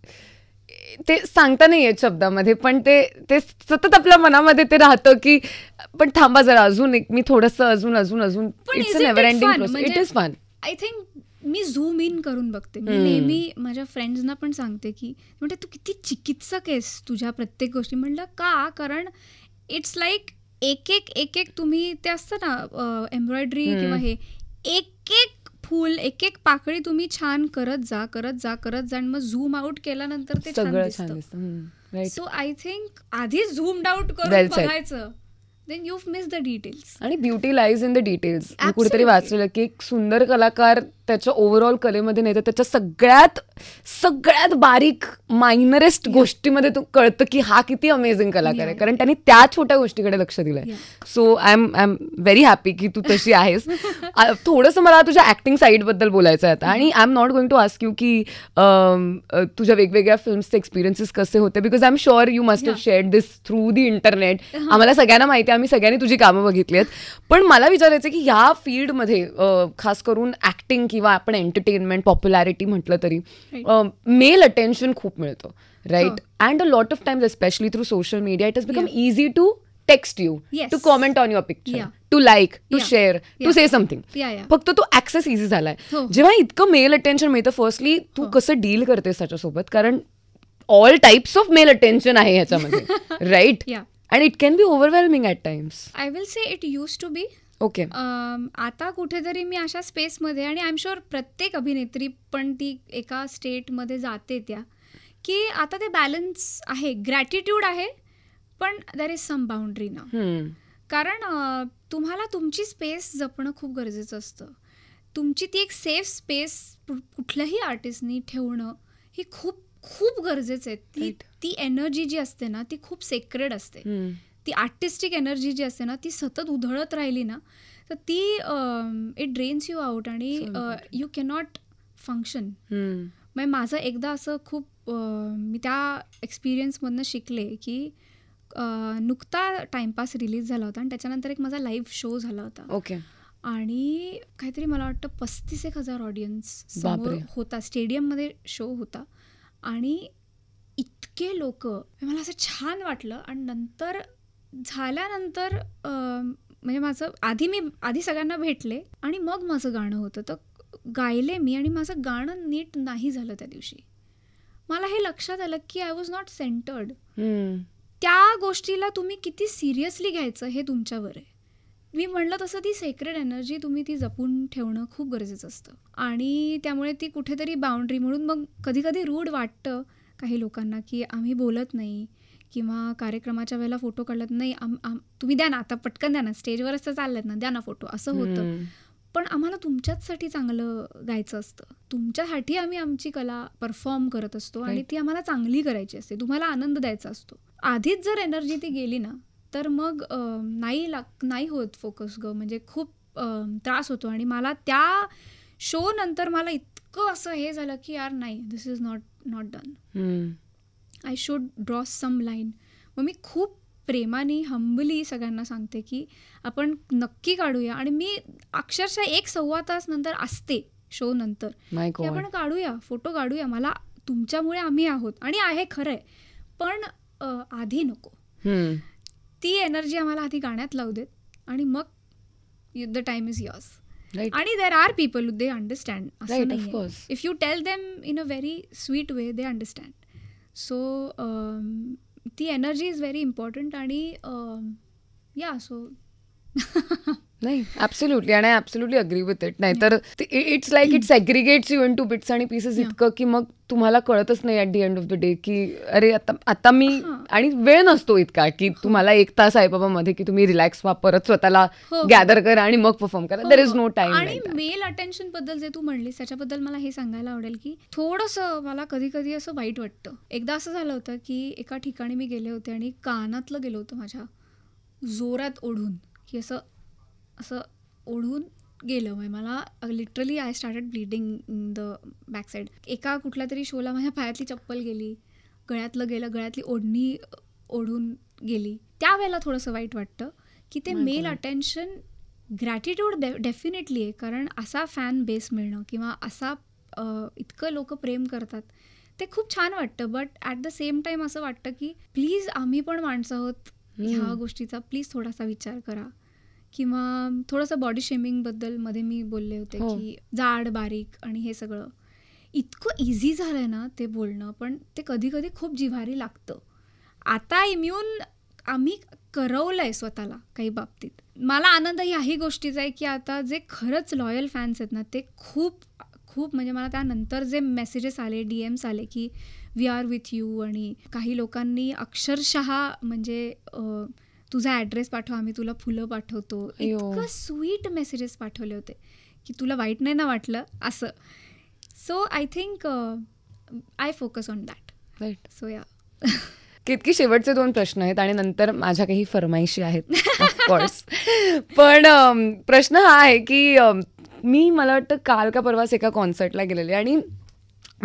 S2: ते सांगता नाही येत शब्दामध्ये पण ते ते सतत आपल्या मनामध्ये ते राहतं की पण थांबा जरा अजून एक मी थोडस अजून अजून अजून it's never ending it is fun
S1: I think मी झूम इन करून बघते मी नेहमी माझ्या फ्रेंड्सना पण सांगते की म्हणजे तू किती चिकित्सक आहेस तुझ्या प्रत्येक गोष्टी म्हणलं का कारण इट्स लाईक एक एक एक एक तुम्ही ते असतं ना एम्ब्रॉयडरी किंवा हे एक एक फूल एक एक पाकळी तुम्ही छान करत जा करत जा करत जा आणि मग झूम आउट केल्यानंतर ते छान
S2: दिसतं
S1: सो आय थिंक आधीच झूम आउट करून बघायचं then you miss the details
S2: आणि beauty lies in the details कुठेतरी वाचलेलं की एक सुंदर कलाकार त्याच्या ओव्हरऑल कलेमध्ये नाही तर त्याच्या सगळ्यात सगळ्यात बारीक मायनरेस्ट गोष्टीमध्ये तू कळतं की हा किती अमेझिंग कलाकार आहे कारण त्यांनी त्या छोट्या गोष्टीकडे लक्ष दिलंय so I am I am very happy की तू तशी आहेस थोडंसं मला तुझ्या ॲक्टिंग साईडबद्दल बोलायचं आहे आता आणि I am not going to ask you की तुझ्या वेगवेगळ्या फिल्म्सचे एक्सपिरियन्सेस कसे होते because I am sure you must have share this through the internet आम्हाला सगळ्यांना माहिती आहे आम्ही सगळ्यांनी तुझी कामं बघितली आहेत पण मला विचारायचं की ह्या फील्डमध्ये खास करून ॲक्टिंग किंवा आपण एंटरटेनमेंट पॉप्युलॅरिटी म्हटलं तरी मेल अटेन्शन खूप मिळतं right and a lot of times especially through social media it is become easy to text you to comment on your picture to like to share to say something फक्त तो access easy झालाय हो. जेव्हा इतकं male attention मिळतं firstly तू हो. कसं डील करतेस त्याच्यासोबत कारण all types of male attention आहे ह्याच्यामध्ये right and it can be overwhelming at times
S1: I will say it use to be okay आता कुठेतरी मी अशा स्पेसमध्ये आणि आय एम शुअर प्रत्येक अभिनेत्री पण ती एका स्टेटमध्ये जाते त्या की आता ते बॅलन्स आहे ग्रॅटिट्यूड आहे पण दॅर इज सम बाउंड्री ना कारण तुम्हाला तुमची स्पेस जपणं खूप गरजेचं असतं तुमची ती एक सेफ स्पेस कुठल्याही आर्टिस्टनी ठेवणं ही खूप खूप गरजेचं आहे ती ती एनर्जी जी असते ना ती खूप सेक्रेड असते ती आर्टिस्टिक एनर्जी जी असते ना ती सतत उधळत राहिली ना तर ती इट ड्रेन्स यू आउट आणि यू कॅनॉट फंक्शन मग माझं एकदा असं खूप मी त्या एक्सपिरियन्समधनं शिकले की नुकता टाइमपास रिलीज झाला होता आणि त्याच्यानंतर एक माझा लाईव्ह शो झाला होता ओके आणि काहीतरी मला वाटतं पस्तीस एक हजार ऑडियन्स समोर होता स्टेडियममध्ये शो होता आणि इतके लोक म्हणजे मला असं छान वाटलं आणि नंतर झाल्यानंतर म्हणजे माझं आधी मी आधी सगळ्यांना भेटले आणि मग माझं गाणं होतं तर गायले मी आणि माझं गाणं नीट नाही झालं त्या दिवशी मला हे लक्षात आलं की आय वॉज नॉट सेंटर्ड त्या गोष्टीला तुम्ही किती सिरियसली घ्यायचं हे तुमच्यावर आहे मी म्हणलं तसं ती सेक्रेड एनर्जी तुम्ही ती जपून ठेवणं खूप गरजेचं असतं आणि त्यामुळे ती कुठेतरी बाउंड्री म्हणून मग कधी कधी रूढ वाटतं काही लोकांना की आम्ही बोलत नाही किंवा कार्यक्रमाच्या वेळेला फोटो काढलात नाही तुम्ही द्या ना आता पटकन द्या ना स्टेजवर असं चाललेत ना द्या ना फोटो असं होतं पण आम्हाला तुमच्याचसाठी चांगलं गायचं असतं तुमच्यासाठी आम्ही आमची कला परफॉर्म करत असतो आणि ती आम्हाला चांगली करायची असते तुम्हाला आनंद द्यायचा असतो आधीच जर एनर्जी ती गेली ना तर मग नाही लाग नाही होत फोकस ग म्हणजे खूप त्रास होतो आणि मला त्या शो नंतर मला इतकं असं हे झालं की यार नाही this is not not done I should draw some line मग मी खूप प्रेमाने हंबली सगळ्यांना सांगते की आपण नक्की काढूया आणि मी अक्षरशः एक सव्वा तास नंतर असते शो नंतर की आपण काढूया फोटो काढूया मला तुमच्यामुळे आम्ही आहोत आणि आहे खरंय पण आधी नको ती एनर्जी आम्हाला आधी गाण्यात लावू देत आणि मग द टाइम इज युअर्स आणि there are people they understand असं if you tell them in a very sweet way they understand so ती एनर्जी इज व्हेरी इम्पॉर्टंट आणि या सो
S2: नाही ऍब्सोल्युटली आणि ऍब्सोल्युटली अग्री विथ इट नाही तर it's like it's aggregates you in to bits आणि pieces इतकं की मग तुम्हाला कळतच नाही at the end of the day की अरे आता आता मी आणि वेळ नसतो इतका की हो. तुम्हाला एक तास आहे बाबा मध्ये की तुम्ही रिलॅक्स वापरत स्वतःला गॅदर हो, हो. करा आणि मग परफॉर्म करा दर इज नो टाइम आणि
S1: मेल अटेन्शन बद्दल जे तू म्हणलीस त्याच्याबद्दल मला हे सांगायला आवडेल की थोडंसं मला कधी कधी असं वाईट वाटतं एकदा असं झालं होतं की एका ठिकाणी मी गेले होते आणि कानातलं गेलो होतो माझ्या जोरात ओढून की असं असं ओढून गेलं म्हणजे मला literally I started bleeding the backside एका कुठल्या तरी शोला माझ्या पायातली चप्पल गेली गळ्यातलं गेलं गळ्यातली ओढणी ओढून गेली त्यावेळेला थोडंसं वाईट वाटतं की ते male attention gratitude day definitely आहे कारण असा फॅन बेस मिळणं किंवा असा इतकं लोक प्रेम करतात ते खूप छान वाटतं but at the same time असं वाटतं की प्लीज आम्ही पण माणसं आहोत ह्या गोष्टीचा प्लीज थोडासा विचार करा किंवा थोडासा बॉडी शेमिंग बद्दल मध्ये मी बोलले होते हो. की जाड बारीक आणि हे सगळं इतकं इझी झालंय ना ते बोलणं पण ते कधी कधी खूप जिव्हारी लागतं आता इम्यून आम्ही करवलंय स्वतःला काही बाबतीत मला आनंद ह्याही गोष्टीचा आहे की आता जे खरंच लॉयल फॅन्स आहेत ना ते खूप खूप म्हणजे मला त्यानंतर जे मेसेजेस आले डी आले की वी आर विथ यू आणि काही लोकांनी अक्षरशः म्हणजे तुझा ॲड्रेस पाठव आम्ही तुला फुलं पाठवतो इतकं स्वीट मेसेजेस पाठवले होते की तुला वाईट नाही ना वाटलं असं so I think I focus on that right so yeah
S2: कितकी शेवटचे दोन प्रश्न आहेत आणि नंतर माझ्या काही फरमाईशी आहेत पण प्रश्न हा आहे की मी मला वाटतं काल का परवास एका कॉन्सर्टला गेलेले आणि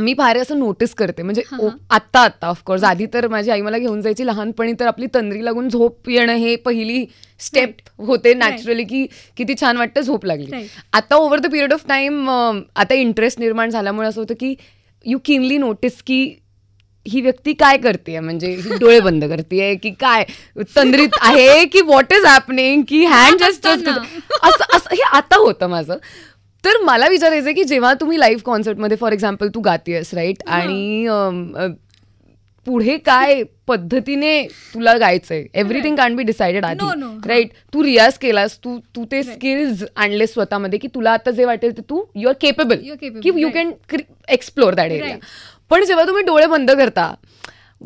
S2: मी फार असं नोटीस करते म्हणजे आता आता ऑफकोर्स आधी तर माझी आई मला घेऊन जायची लहानपणी तर आपली तंद्री लागून झोप येणं हे पहिली स्टेप होते नॅचरली की किती छान वाटतं झोप लागली आता over the period of time आता इंटरेस्ट निर्माण झाल्यामुळे असं होतं की यू किनली नोटीस की ही व्यक्ती काय करते म्हणजे डोळे बंद करते की काय तंद्रीत आहे की व्हॉट इज हॅपनिंग की हँड जस्ट असं हे आता होतं माझं तर मला विचारायचं की जेव्हा तुम्ही लाईव्ह कॉन्सर्टमध्ये फॉर एक्झाम्पल तू गातीयस राईट आणि पुढे काय पद्धतीने तुला गायचंय एव्हरीथिंग कॅन बी डिसाइडेड आधी राईट तू रियाज केलास तू तू ते स्किल्स आणले स्वतःमध्ये की तुला आता जे वाटेल ते तू यू आर केपेबल की you can explore that area पण जेव्हा तुम्ही डोळे बंद करता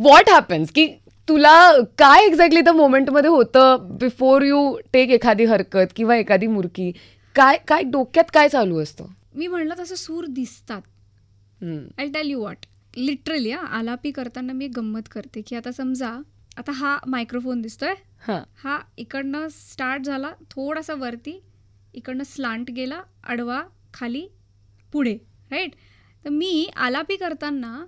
S2: व्हॉट हॅपन्स की तुला काय एक्झॅक्टली त्या मोमेंटमध्ये होतं बिफोर यू टेक एखादी हरकत किंवा एखादी मुरकी काय काय डोक्यात काय चालू असतं
S1: मी म्हणलं तसं सूर दिसतात I tell you what literally आलापी करताना मी गंमत करते की आता समजा आता हा मायक्रोफोन दिसतोय हा इकडनं स्टार्ट झाला थोडासा वरती इकडनं स्लांट गेला अडवा खाली पुढे राईट तर मी आलापी करताना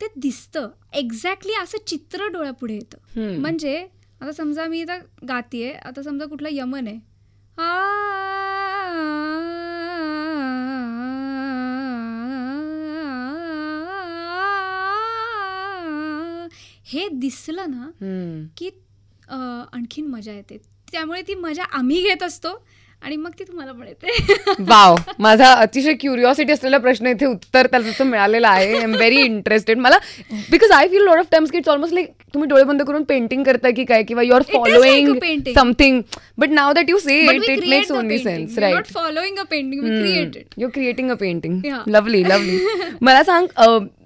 S1: ते दिसतं एक्झॅक्टली असं चित्र डोळ्यापुढे येतं म्हणजे आता समजा मी आता गातीये आता समजा कुठला यमन आहे हा हे दिसलं ना की आणखीन मजा येते त्यामुळे ती मजा आम्ही घेत असतो आणि मग ती तुम्हाला पण येते वाव
S2: माझा अतिशय क्युरिओसिटी असलेला प्रश्न इथे उत्तर त्याला जसं मिळालेलं आहे आय एम व्हेरी इंटरेस्टेड मला because I feel lot of times की इट्स ऑलमोस्ट लाईक तुम्ही डोळे बंद करून पेंटिंग करता की काय किंवा you're following something but now that you say it it makes only sense right
S1: following a painting you
S2: creating a painting lovely lovely मला सांग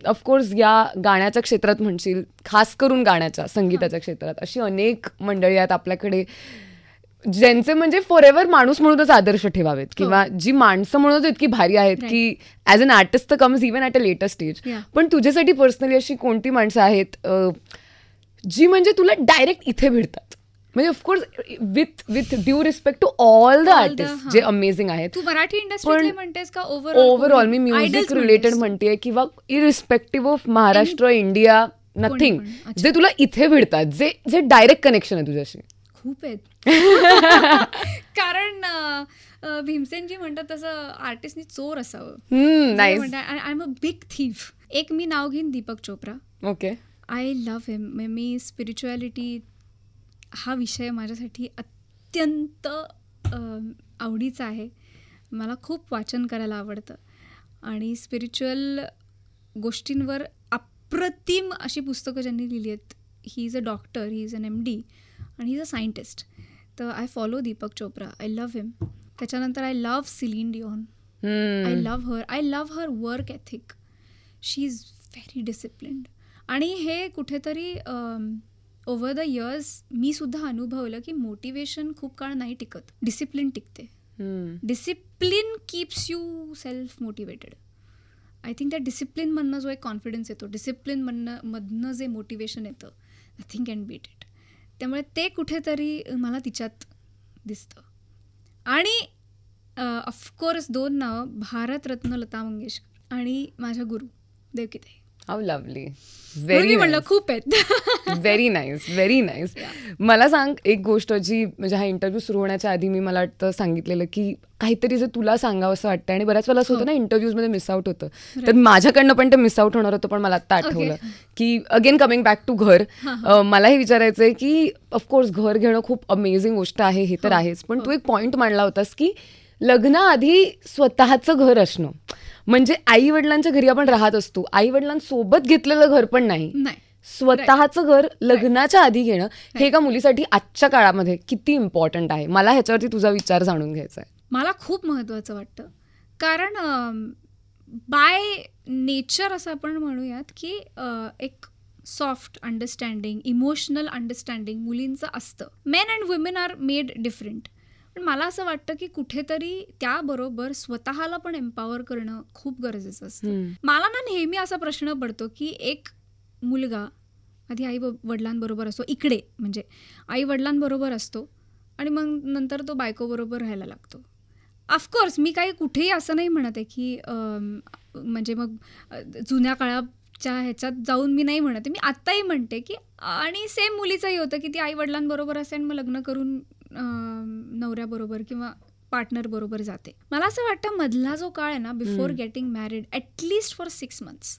S2: ऑफकोर्स या गाण्याच्या क्षेत्रात म्हणशील खास करून गाण्याच्या संगीताच्या क्षेत्रात अशी अनेक मंडळी आहेत आपल्याकडे ज्यांचे म्हणजे फॉर एव्हर माणूस म्हणूनच आदर्श ठेवावेत हो. किंवा जी माणसं म्हणूनच इतकी भारी आहेत की as an artist comes even at a latest stage पण तुझ्यासाठी पर्सनली अशी कोणती माणसं आहेत जी म्हणजे तुला डायरेक्ट इथे भेटतात म्हणजे of course with with due respect to all the artist जे अमेझिंग आहेत तू
S1: मराठी इंडस्ट्री म्हणतेस का ओव्हरऑल मी म्युझिक रिलेटेड म्हणते
S2: किंवा irrespective of Maharashtra India nothing जे तुला इथे भेटतात जे जे डायरेक्ट कनेक्शन आहे तुझ्याशी
S1: खूप आहेत कारण भीमसेन जी म्हणतात तसं आर्टिस्टनी चोर असावं I am a big thief एक मी नाव घेईन Deepak Chopra okay I love him मी स्पिरिच्युअलिटी हा विषय माझ्यासाठी अत्यंत आवडीचा आहे मला खूप वाचन करायला आवडतं आणि स्पिरिच्युअल गोष्टींवर अप्रतिम अशी पुस्तकं ज्यांनी लिहिली आहेत he is a doctor he is an M D आणि ही इज अ सायंटिस्ट तर I follow Deepak Chopra I love him त्याच्यानंतर I love Celine Dion I love her I love her work ethic she is very disciplined आणि हे कुठेतरी over the years मी सुद्धा अनुभवलं की motivation खूप काळ नाही टिकत डिसिप्लिन टिकते discipline keeps you self motivated I think त्या डिसिप्लिन म्हणणं जो एक कॉन्फिडन्स येतो डिसिप्लिन म्हणणं मधनं जे मोटिवेशन येतं नथिंग कॅन बीट इट त्यामुळे ते कुठेतरी मला तिच्यात दिसतं आणि ऑफकोर्स दोन नावं भारतरत्न लता मंगेशकर आणि माझ्या गुरु देवकीते
S2: हाऊ लवली व्हेरी म्हणलं खूप आहेत व्हेरी नाईस व्हेरी नाईस मला सांग एक गोष्ट जी म्हणजे हा इंटरव्ह्यू सुरू होण्याच्या आधी मी मला वाटतं सांगितलेलं की काहीतरी जे तुला सांगावं असं वाटतं आणि बऱ्याच वेळा असं होतं हो. ना इंटरव्ह्यूजमध्ये मिस आउट होतं तर माझ्याकडनं पण ते मिस आउट होणार होतं पण मला आता आठवलं की अगेन कमिंग बॅक टू घर मला हे विचारायचं आहे की ऑफकोर्स घर घेणं खूप अमेझिंग गोष्ट आहे हे तर हो. आहेच पण तू हो. एक पॉईंट मांडला होतास की लग्नाआधी स्वतःचं घर असणं म्हणजे आई वडिलांच्या घरी आपण राहत असतो आई वडिलांसोबत घेतलेलं घर पण नाही स्वतःचं घर लग्नाच्या आधी घेणं हे का मुलीसाठी आजच्या काळामध्ये किती इम्पॉर्टंट आहे मला ह्याच्यावरती तुझा विचार जाणून घ्यायचा आहे
S1: मला खूप महत्वाचं वाटतं कारण बाय नेचर असं आपण म्हणूयात की एक सॉफ्ट अंडरस्टँडिंग इमोशनल अंडरस्टँडिंग मुलींचं असतं men and women are made different पण मला असं वाटतं की कुठेतरी त्याबरोबर स्वतःला पण एम्पॉवर करणं खूप गरजेचं असतं मला ना नेहमी असा प्रश्न पडतो की एक मुलगा आधी आई वडिलांबरोबर असतो इकडे म्हणजे आई वडिलांबरोबर असतो आणि मग नंतर तो बायकोबरोबर राहायला लागतो ऑफकोर्स मी काही कुठेही असं नाही म्हणत आहे की म्हणजे मग जुन्या काळाच्या ह्याच्यात जाऊन मी नाही म्हणत मी आत्ताही म्हणते की आणि सेम मुलीचंही होतं की ती आई वडिलांबरोबर असेल मग लग्न करून नवऱ्याबरोबर किंवा पार्टनर बरोबर जाते मला असं वाटतं मधला जो काळ आहे ना before getting married at least for six months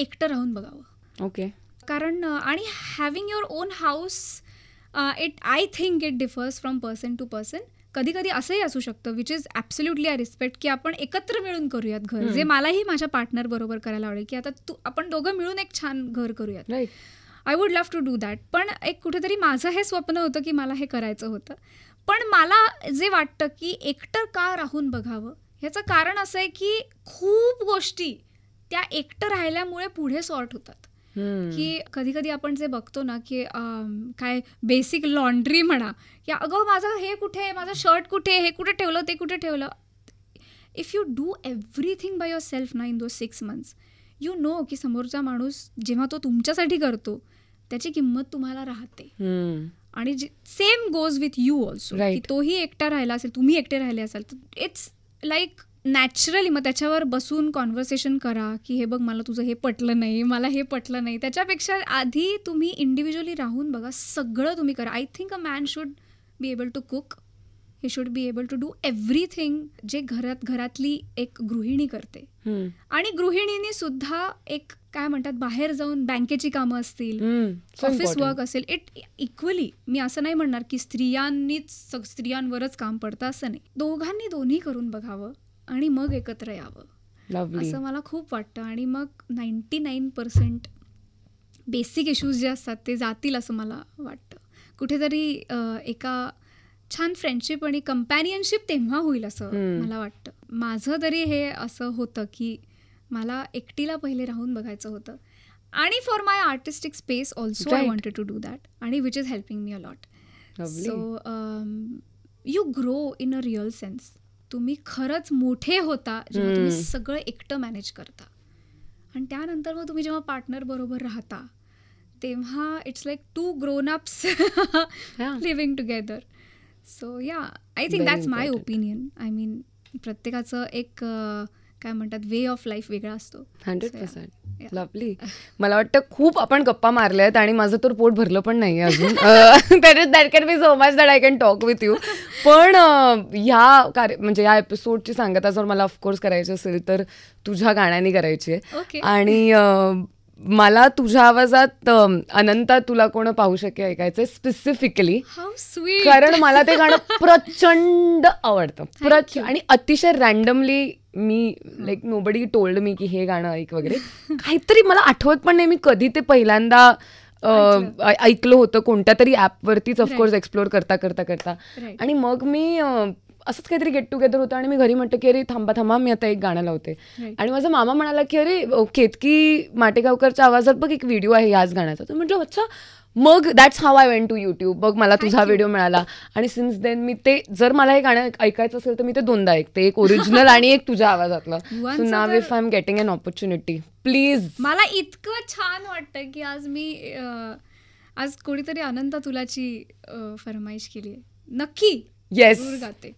S1: एकट राहून बघावं ओके कारण आणि having your own house it I think it differs from person to person कधी कधी असंही असू शकतं which is absolutely I respect की आपण एकत्र मिळून करूयात घर जे मलाही माझ्या पार्टनर बरोबर करायला आवडेल की आता तू आपण दोघं मिळून एक छान घर करूयात I would love to do that पण एक कुठेतरी माझं हे स्वप्न होतं की मला हे करायचं होतं पण मला जे वाटतं की एकटं का राहून बघावं ह्याचं कारण असं आहे की खूप गोष्टी त्या एकटं राहिल्यामुळे पुढे सॉर्ट होतात Hmm. की कधी कधी आपण जे बघतो ना की काय बेसिक लॉन्ड्री म्हणा की अगं माझं हे कुठे माझं शर्ट कुठे हे कुठे ठेवलं ते कुठे ठेवलं if you do everything by yourself ना in those six months you know की समोरचा माणूस जेव्हा तो तुमच्यासाठी करतो त्याची किंमत तुम्हाला राहते आणि same goes with you also की तोही एकटा राहिला असेल तुम्ही एकटे राहिले असाल तर इट्स लाईक नॅचरली मग त्याच्यावर बसून कॉन्व्हर्सेशन करा की हे बघ मला तुझं हे पटलं नाही मला हे पटलं नाही त्याच्यापेक्षा आधी तुम्ही इंडिव्हिज्युअली राहून बघा सगळं तुम्ही करा I think a man should be able to cook he should be able to do everything जे घरात घरातली एक गृहिणी करते आणि गृहिणीनी सुद्धा एक काय म्हणतात बाहेर जाऊन बँकेची कामं असतील ऑफिस वर्क असेल इट इक्वली मी असं नाही म्हणणार की स्त्रियांनीच स्त्रियांवरच काम पडतं असं नाही दोघांनी दोन्ही करून बघावं आणि मग एकत्र यावं असं मला खूप वाटतं आणि मग ninety nine percent basic issues जे असतात ते जातील असं मला वाटतं कुठेतरी एका छान फ्रेंडशिप आणि कंपॅनियनशिप तेव्हा होईल असं मला वाटतं माझं तरी हे असं होतं की मला एकटीला पहिले राहून बघायचं होतं आणि for my artistic space also I wanted to do that आणि which is helping me a lot so you grow in a real sense तुम्ही खरंच मोठे होता जेव्हा तुम्ही सगळं एकटं मॅनेज करता आणि त्यानंतर मग तुम्ही जेव्हा पार्टनर बरोबर राहता तेव्हा it's like two grown ups living together so yeah I think that's my opinion I mean प्रत्येकाचं एक काय म्हणतात वे ऑफ लाईफ वेगळा असतो हंड्रेड पर्सेंट लवली
S2: मला वाटतं खूप आपण गप्पा आहेत आणि माझं तर पोट भरलं पण नाही अजून that is that can be so much that I can talk with you पण ह्या कार्य म्हणजे या एपिसोडची सांगता जर मला ऑफकोर्स करायची असेल तर तुझ्या गाण्यानी करायची आहे आणि मला तुझ्या आवाजात अनंता तुला कोण पाहू शके ऐकायचंय स्पेसिफिकली
S1: कारण मला ते गाणं
S2: प्रचंड आवडतं प्रच आणि अतिशय रॅन्डमली मी लाईक नोबडी टोल्ड मी की हे गाणं ऐक वगैरे काहीतरी मला आठवत पण नाही मी कधी ते पहिल्यांदा ऐकलं होतं कोणत्या तरी ऍपवरतीच ऑफकोर्स एक्सप्लोर करता करता करता आणि मग मी असंच काहीतरी गेट टुगेदर होतं आणि मी घरी म्हटलं की अरे थांबा थांबा मी आता एक गाणं लावते आणि माझा मामा म्हणाला की अरे केतकी माटेगावकरच्या आवाजात बघ एक व्हिडिओ आहे याच गाण्याचा तर म्हटलं अच्छा मग that's how I went to YouTube बघ मला तुझा व्हिडिओ मिळाला आणि सिन्स देन मी ते जर मला हे गाणं ऐकायचं असेल तर मी ते दोनदा ऐकते एक ओरिजिनल आणि एक तुझ्या आवाजातलं so now if I am getting an opportunity please
S1: मला इतकं छान वाटतं की आज मी आज कोणीतरी अनंत तुलाची फरमाईश केली नक्की येस गाते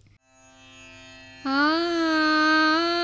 S1: 啊。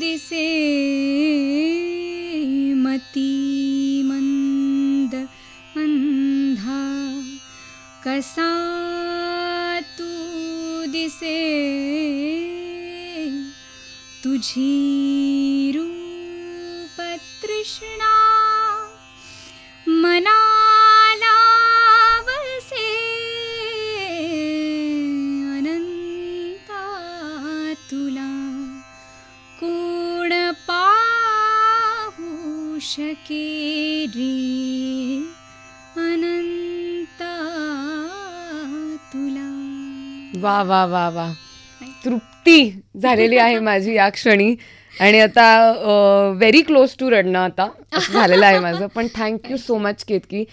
S3: दिसे मतीमन्द अन्धा कसा तु दिसे तुझी वा वा वा वा
S2: तृप्ती झालेली आहे माझी या क्षणी आणि आता व्हेरी क्लोज टू रडणं आता झालेलं आहे माझं पण थँक्यू सो मच केतकी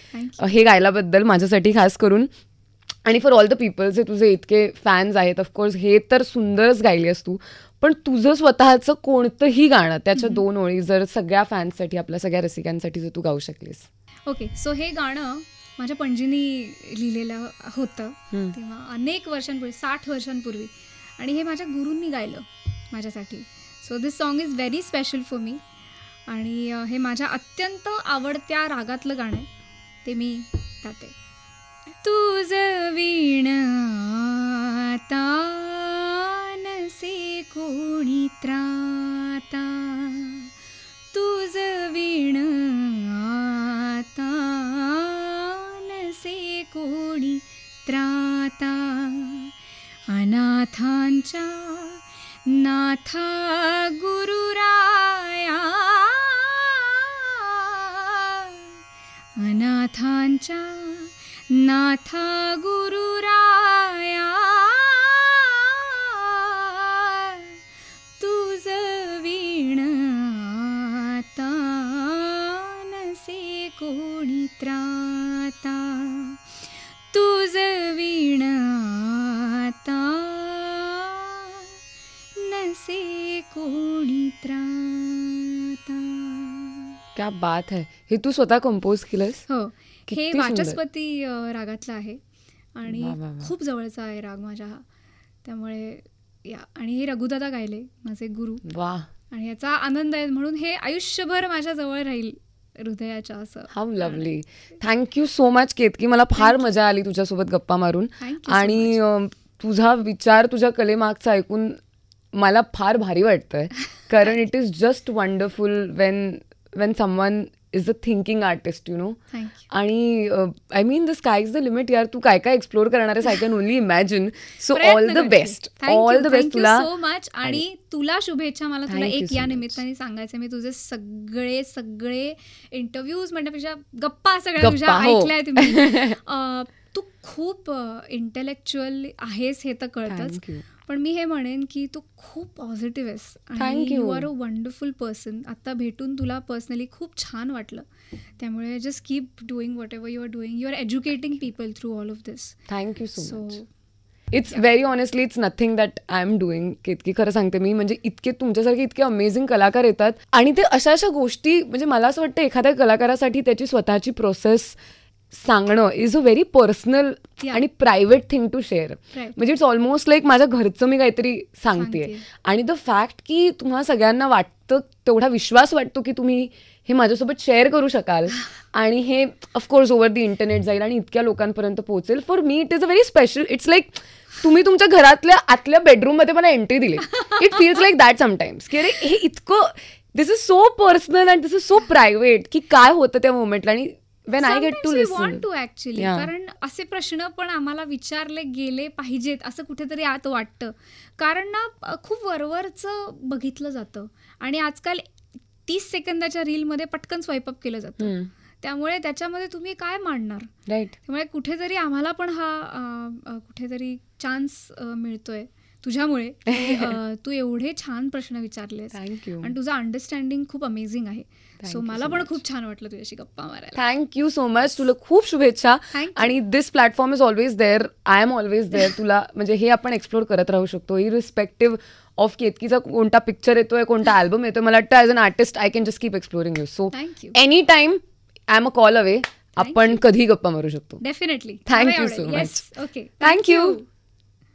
S2: हे गायलाबद्दल माझ्यासाठी खास करून आणि फॉर ऑल द पीपल्स जे तुझे इतके फॅन्स आहेत ऑफकोर्स हे तर सुंदरच गायली तू पण तुझं स्वतःचं कोणतंही गाणं त्याच्या दोन ओळी जर सगळ्या फॅन्ससाठी आपल्या सगळ्या रसिकांसाठी जर तू गाऊ शकलीस
S1: ओके सो हे गाणं माझ्या पणजीनी लिहिलेलं होतं तेव्हा अनेक वर्षांपूर्वी साठ वर्षांपूर्वी आणि हे माझ्या गुरूंनी गायलं माझ्यासाठी so this song is very special for me आणि हे माझ्या अत्यंत आवडत्या रागातलं गाणं आहे ते मी गाते तुज वीण
S3: नसे कोणी त्राता तूज वीण आता कोणी त्राता अनाथांच्या नाथा गुरुराया अनाथांच्या नाथा गुरु
S2: क्या बात है हे तू स्वतः कंपोज केलंस हो हे वाचस्पती
S1: रागातलं आहे आणि खूप जवळचा आहे राग माझ्या हा त्यामुळे या आणि हे रघुदादा गायले माझे गुरु वा आणि याचा आनंद आहे म्हणून हे आयुष्यभर माझ्या जवळ राहील हृदयाच्या असं
S2: how lovely thank you so much Ketaki मला फार मजा आली तुझ्यासोबत गप्पा मारून आणि तुझा विचार तुझ्या कलेमागचा ऐकून मला फार भारी वाटतंय कारण it is just wonderful when when someone is a thinking artist you know आणि I mean the sky is the limit यार तू काय काय एक्सप्लोर करणार आहेस I can only imagine so all the best all the best तुला so
S1: much आणि तुला शुभेच्छा मला तुला एक या निमित्ताने सांगायचं मी तुझे सगळे सगळे इंटरव्ह्यूज म्हणण्यापेक्षा गप्पा सगळ्या तुझ्या हो. ऐकल्या तुम्ही तू खूप इंटेलेक्च्युअल आहेस हे तर कळतंच पण मी हे म्हणेन की तू खूप पॉझिटिव्ह आहेस thank you you are a wonderful person आत्ता भेटून तुला पर्सनली खूप छान वाटलं त्यामुळे just keep doing whatever you are doing you are educating people through all of this thank you so it's very
S2: honestly it's nothing that I am doing इतकी खरं सांगते मी म्हणजे इतके तुमच्यासारखे इतके अमेझिंग कलाकार येतात आणि ते अशा अशा गोष्टी म्हणजे मला असं वाटतं एखाद्या कलाकारासाठी त्याची स्वतःची प्रोसेस सांगणं इज अ व्हेरी पर्सनल आणि प्रायव्हेट थिंग टू शेअर म्हणजे इट्स ऑलमोस्ट लाईक माझ्या घरचं मी काहीतरी सांगते आणि द फॅक्ट की तुम्हाला सगळ्यांना वाटतं तेवढा विश्वास वाटतो की तुम्ही हे माझ्यासोबत शेअर करू शकाल आणि हे ऑफकोर्स ओव्हर द इंटरनेट जाईल आणि इतक्या लोकांपर्यंत पोहोचेल for me it is a very special it's like तुम्ही तुमच्या घरातल्या आतल्या बेडरूममध्ये मला एंट्री दिली it feels like that sometimes की अरे हे इतकं this is so personal and this is so private की काय होतं त्या मोमेंटला आणि when I get to listen to actually कारण
S1: असे प्रश्न पण आम्हाला विचारले गेले पाहिजेत असं कुठेतरी आत वाटतं कारण ना खूप वरवरचं बघितलं जातं आणि आजकाल तीस सेकंदाच्या रीलमध्ये पटकन स्वाईपअप केलं जातं त्यामुळे त्याच्यामध्ये तुम्ही काय मांडणार राईट त्यामुळे कुठेतरी आम्हाला पण हा कुठेतरी चान्स मिळतोय तुझ्यामुळे तू एवढे छान प्रश्न विचारले थँक्यू आणि तुझं अंडरस्टँडिंग खूप अमेझिंग आहे सो मला पण खूप छान वाटलं तुझ्याशी गप्पा मारायला
S2: थँक्यू सो मच तुला खूप शुभेच्छा आणि this platform is always there I am always there तुला म्हणजे हे आपण एक्सप्लोर करत राहू शकतो इरिस्पेक्टिव्ह ऑफ केतकीचा कोणता पिक्चर येतोय कोणता अल्बम येतोय मला वाटतं as an artist I can just keep exploring you so
S1: any time
S2: I am a call away आपण कधी गप्पा मारू शकतो
S1: definitely thank you so much okay thank you